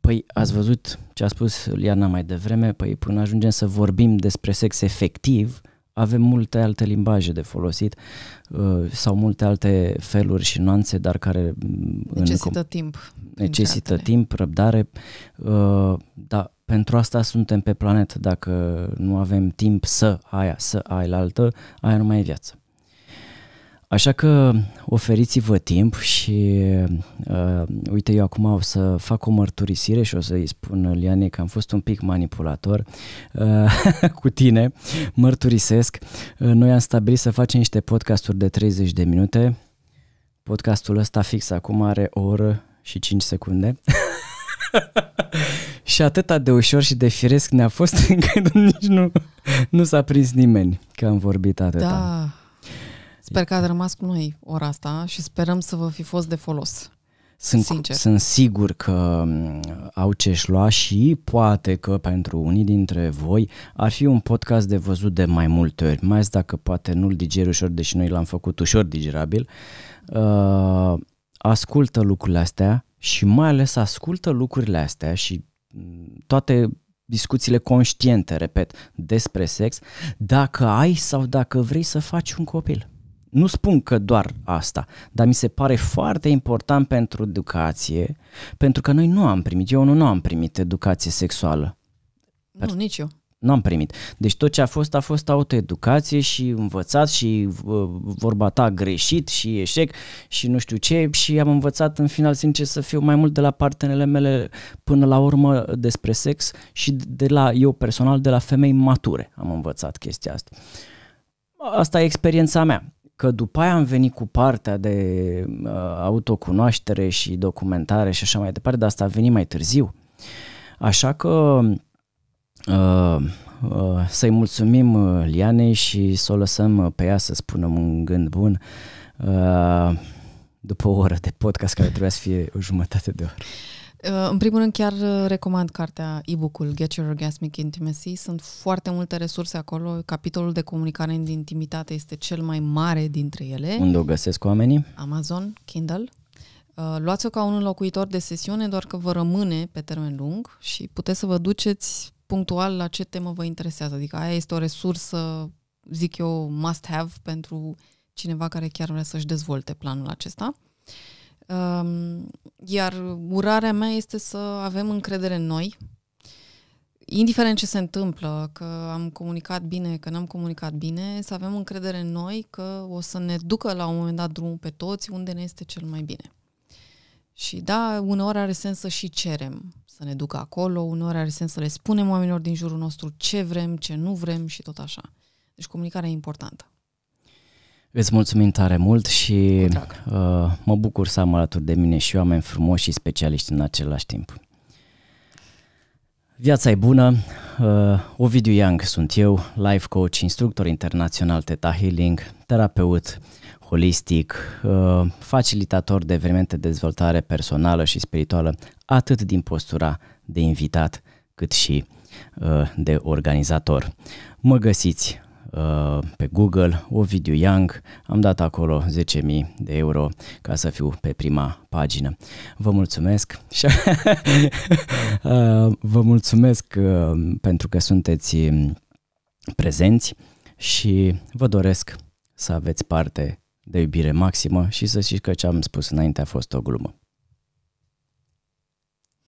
Păi ați văzut ce a spus Liana mai devreme, păi până ajungem să vorbim despre sex efectiv, uh, avem multe alte limbaje de folosit uh, sau multe alte feluri și nuanțe, dar care mm, necesită în, timp. Necesită altele. timp, răbdare, uh, dar pentru asta suntem pe planetă. Dacă nu avem timp să aia, să aia la altă, aia nu mai e viață. Așa că oferiți-vă timp și uh, uite eu acum o să fac o mărturisire și o să-i spun Liane că am fost un pic manipulator uh, cu tine, mărturisesc. Uh, noi am stabilit să facem niște podcasturi de 30 de minute. Podcastul ăsta fix acum are o oră și 5 secunde. și atâta de ușor și de firesc ne-a fost încât nici nu, nu s-a prins nimeni că am vorbit atâta. Da. Sper că ați rămas cu noi ora asta și sperăm să vă fi fost de folos. Sunt, sincer. sunt sigur că mm, au ce-și lua și poate că pentru unii dintre voi ar fi un podcast de văzut de mai multe ori, mai ales dacă poate nu-l digeri ușor, deși noi l-am făcut ușor digerabil. Uh, ascultă lucrurile astea și mai ales ascultă lucrurile astea și mm, toate discuțiile conștiente, repet, despre sex, dacă ai sau dacă vrei să faci un copil. Nu spun că doar asta, dar mi se pare foarte important pentru educație, pentru că noi nu am primit, eu nu, nu am primit educație sexuală. Nu, nici eu. Nu am primit. Deci tot ce a fost, a fost autoeducație și învățat și vorba ta greșit și eșec și nu știu ce și am învățat în final, sincer să fiu, mai mult de la partenele mele până la urmă despre sex și de la eu personal, de la femei mature am învățat chestia asta. Asta e experiența mea că după aia am venit cu partea de uh, autocunoaștere și documentare și așa mai departe, dar asta a venit mai târziu. Așa că uh, uh, să-i mulțumim uh, Lianei și să o lăsăm uh, pe ea să spunem un gând bun uh, după o oră de podcast care trebuia să fie o jumătate de oră. Uh, în primul rând, chiar uh, recomand cartea e-book-ul Get Your Orgasmic Intimacy. Sunt foarte multe resurse acolo. Capitolul de comunicare în intimitate este cel mai mare dintre ele. Unde o găsesc oamenii? Amazon, Kindle. Uh, luați-o ca un locuitor de sesiune, doar că vă rămâne pe termen lung și puteți să vă duceți punctual la ce temă vă interesează. Adică aia este o resursă, zic eu, must have pentru cineva care chiar vrea să-și dezvolte planul acesta. Uh, iar urarea mea este să avem încredere în noi, indiferent ce se întâmplă, că am comunicat bine, că n-am comunicat bine, să avem încredere în noi că o să ne ducă la un moment dat drumul pe toți unde ne este cel mai bine. Și da, uneori are sens să și cerem să ne ducă acolo, uneori are sens să le spunem oamenilor din jurul nostru ce vrem, ce nu vrem și tot așa. Deci comunicarea e importantă. Îți mulțumim tare mult și uh, mă bucur să am alături de mine și oameni frumoși și specialiști în același timp. Viața e bună, uh, Ovidiu Young sunt eu, life coach, instructor internațional Teta Healing, terapeut holistic, uh, facilitator de evenimente de dezvoltare personală și spirituală, atât din postura de invitat cât și uh, de organizator. Mă găsiți Uh, pe Google, Ovidiu Young, am dat acolo 10.000 de euro ca să fiu pe prima pagină. Vă mulțumesc și uh, vă mulțumesc uh, pentru că sunteți prezenți și vă doresc să aveți parte de iubire maximă și să știți că ce am spus înainte a fost o glumă.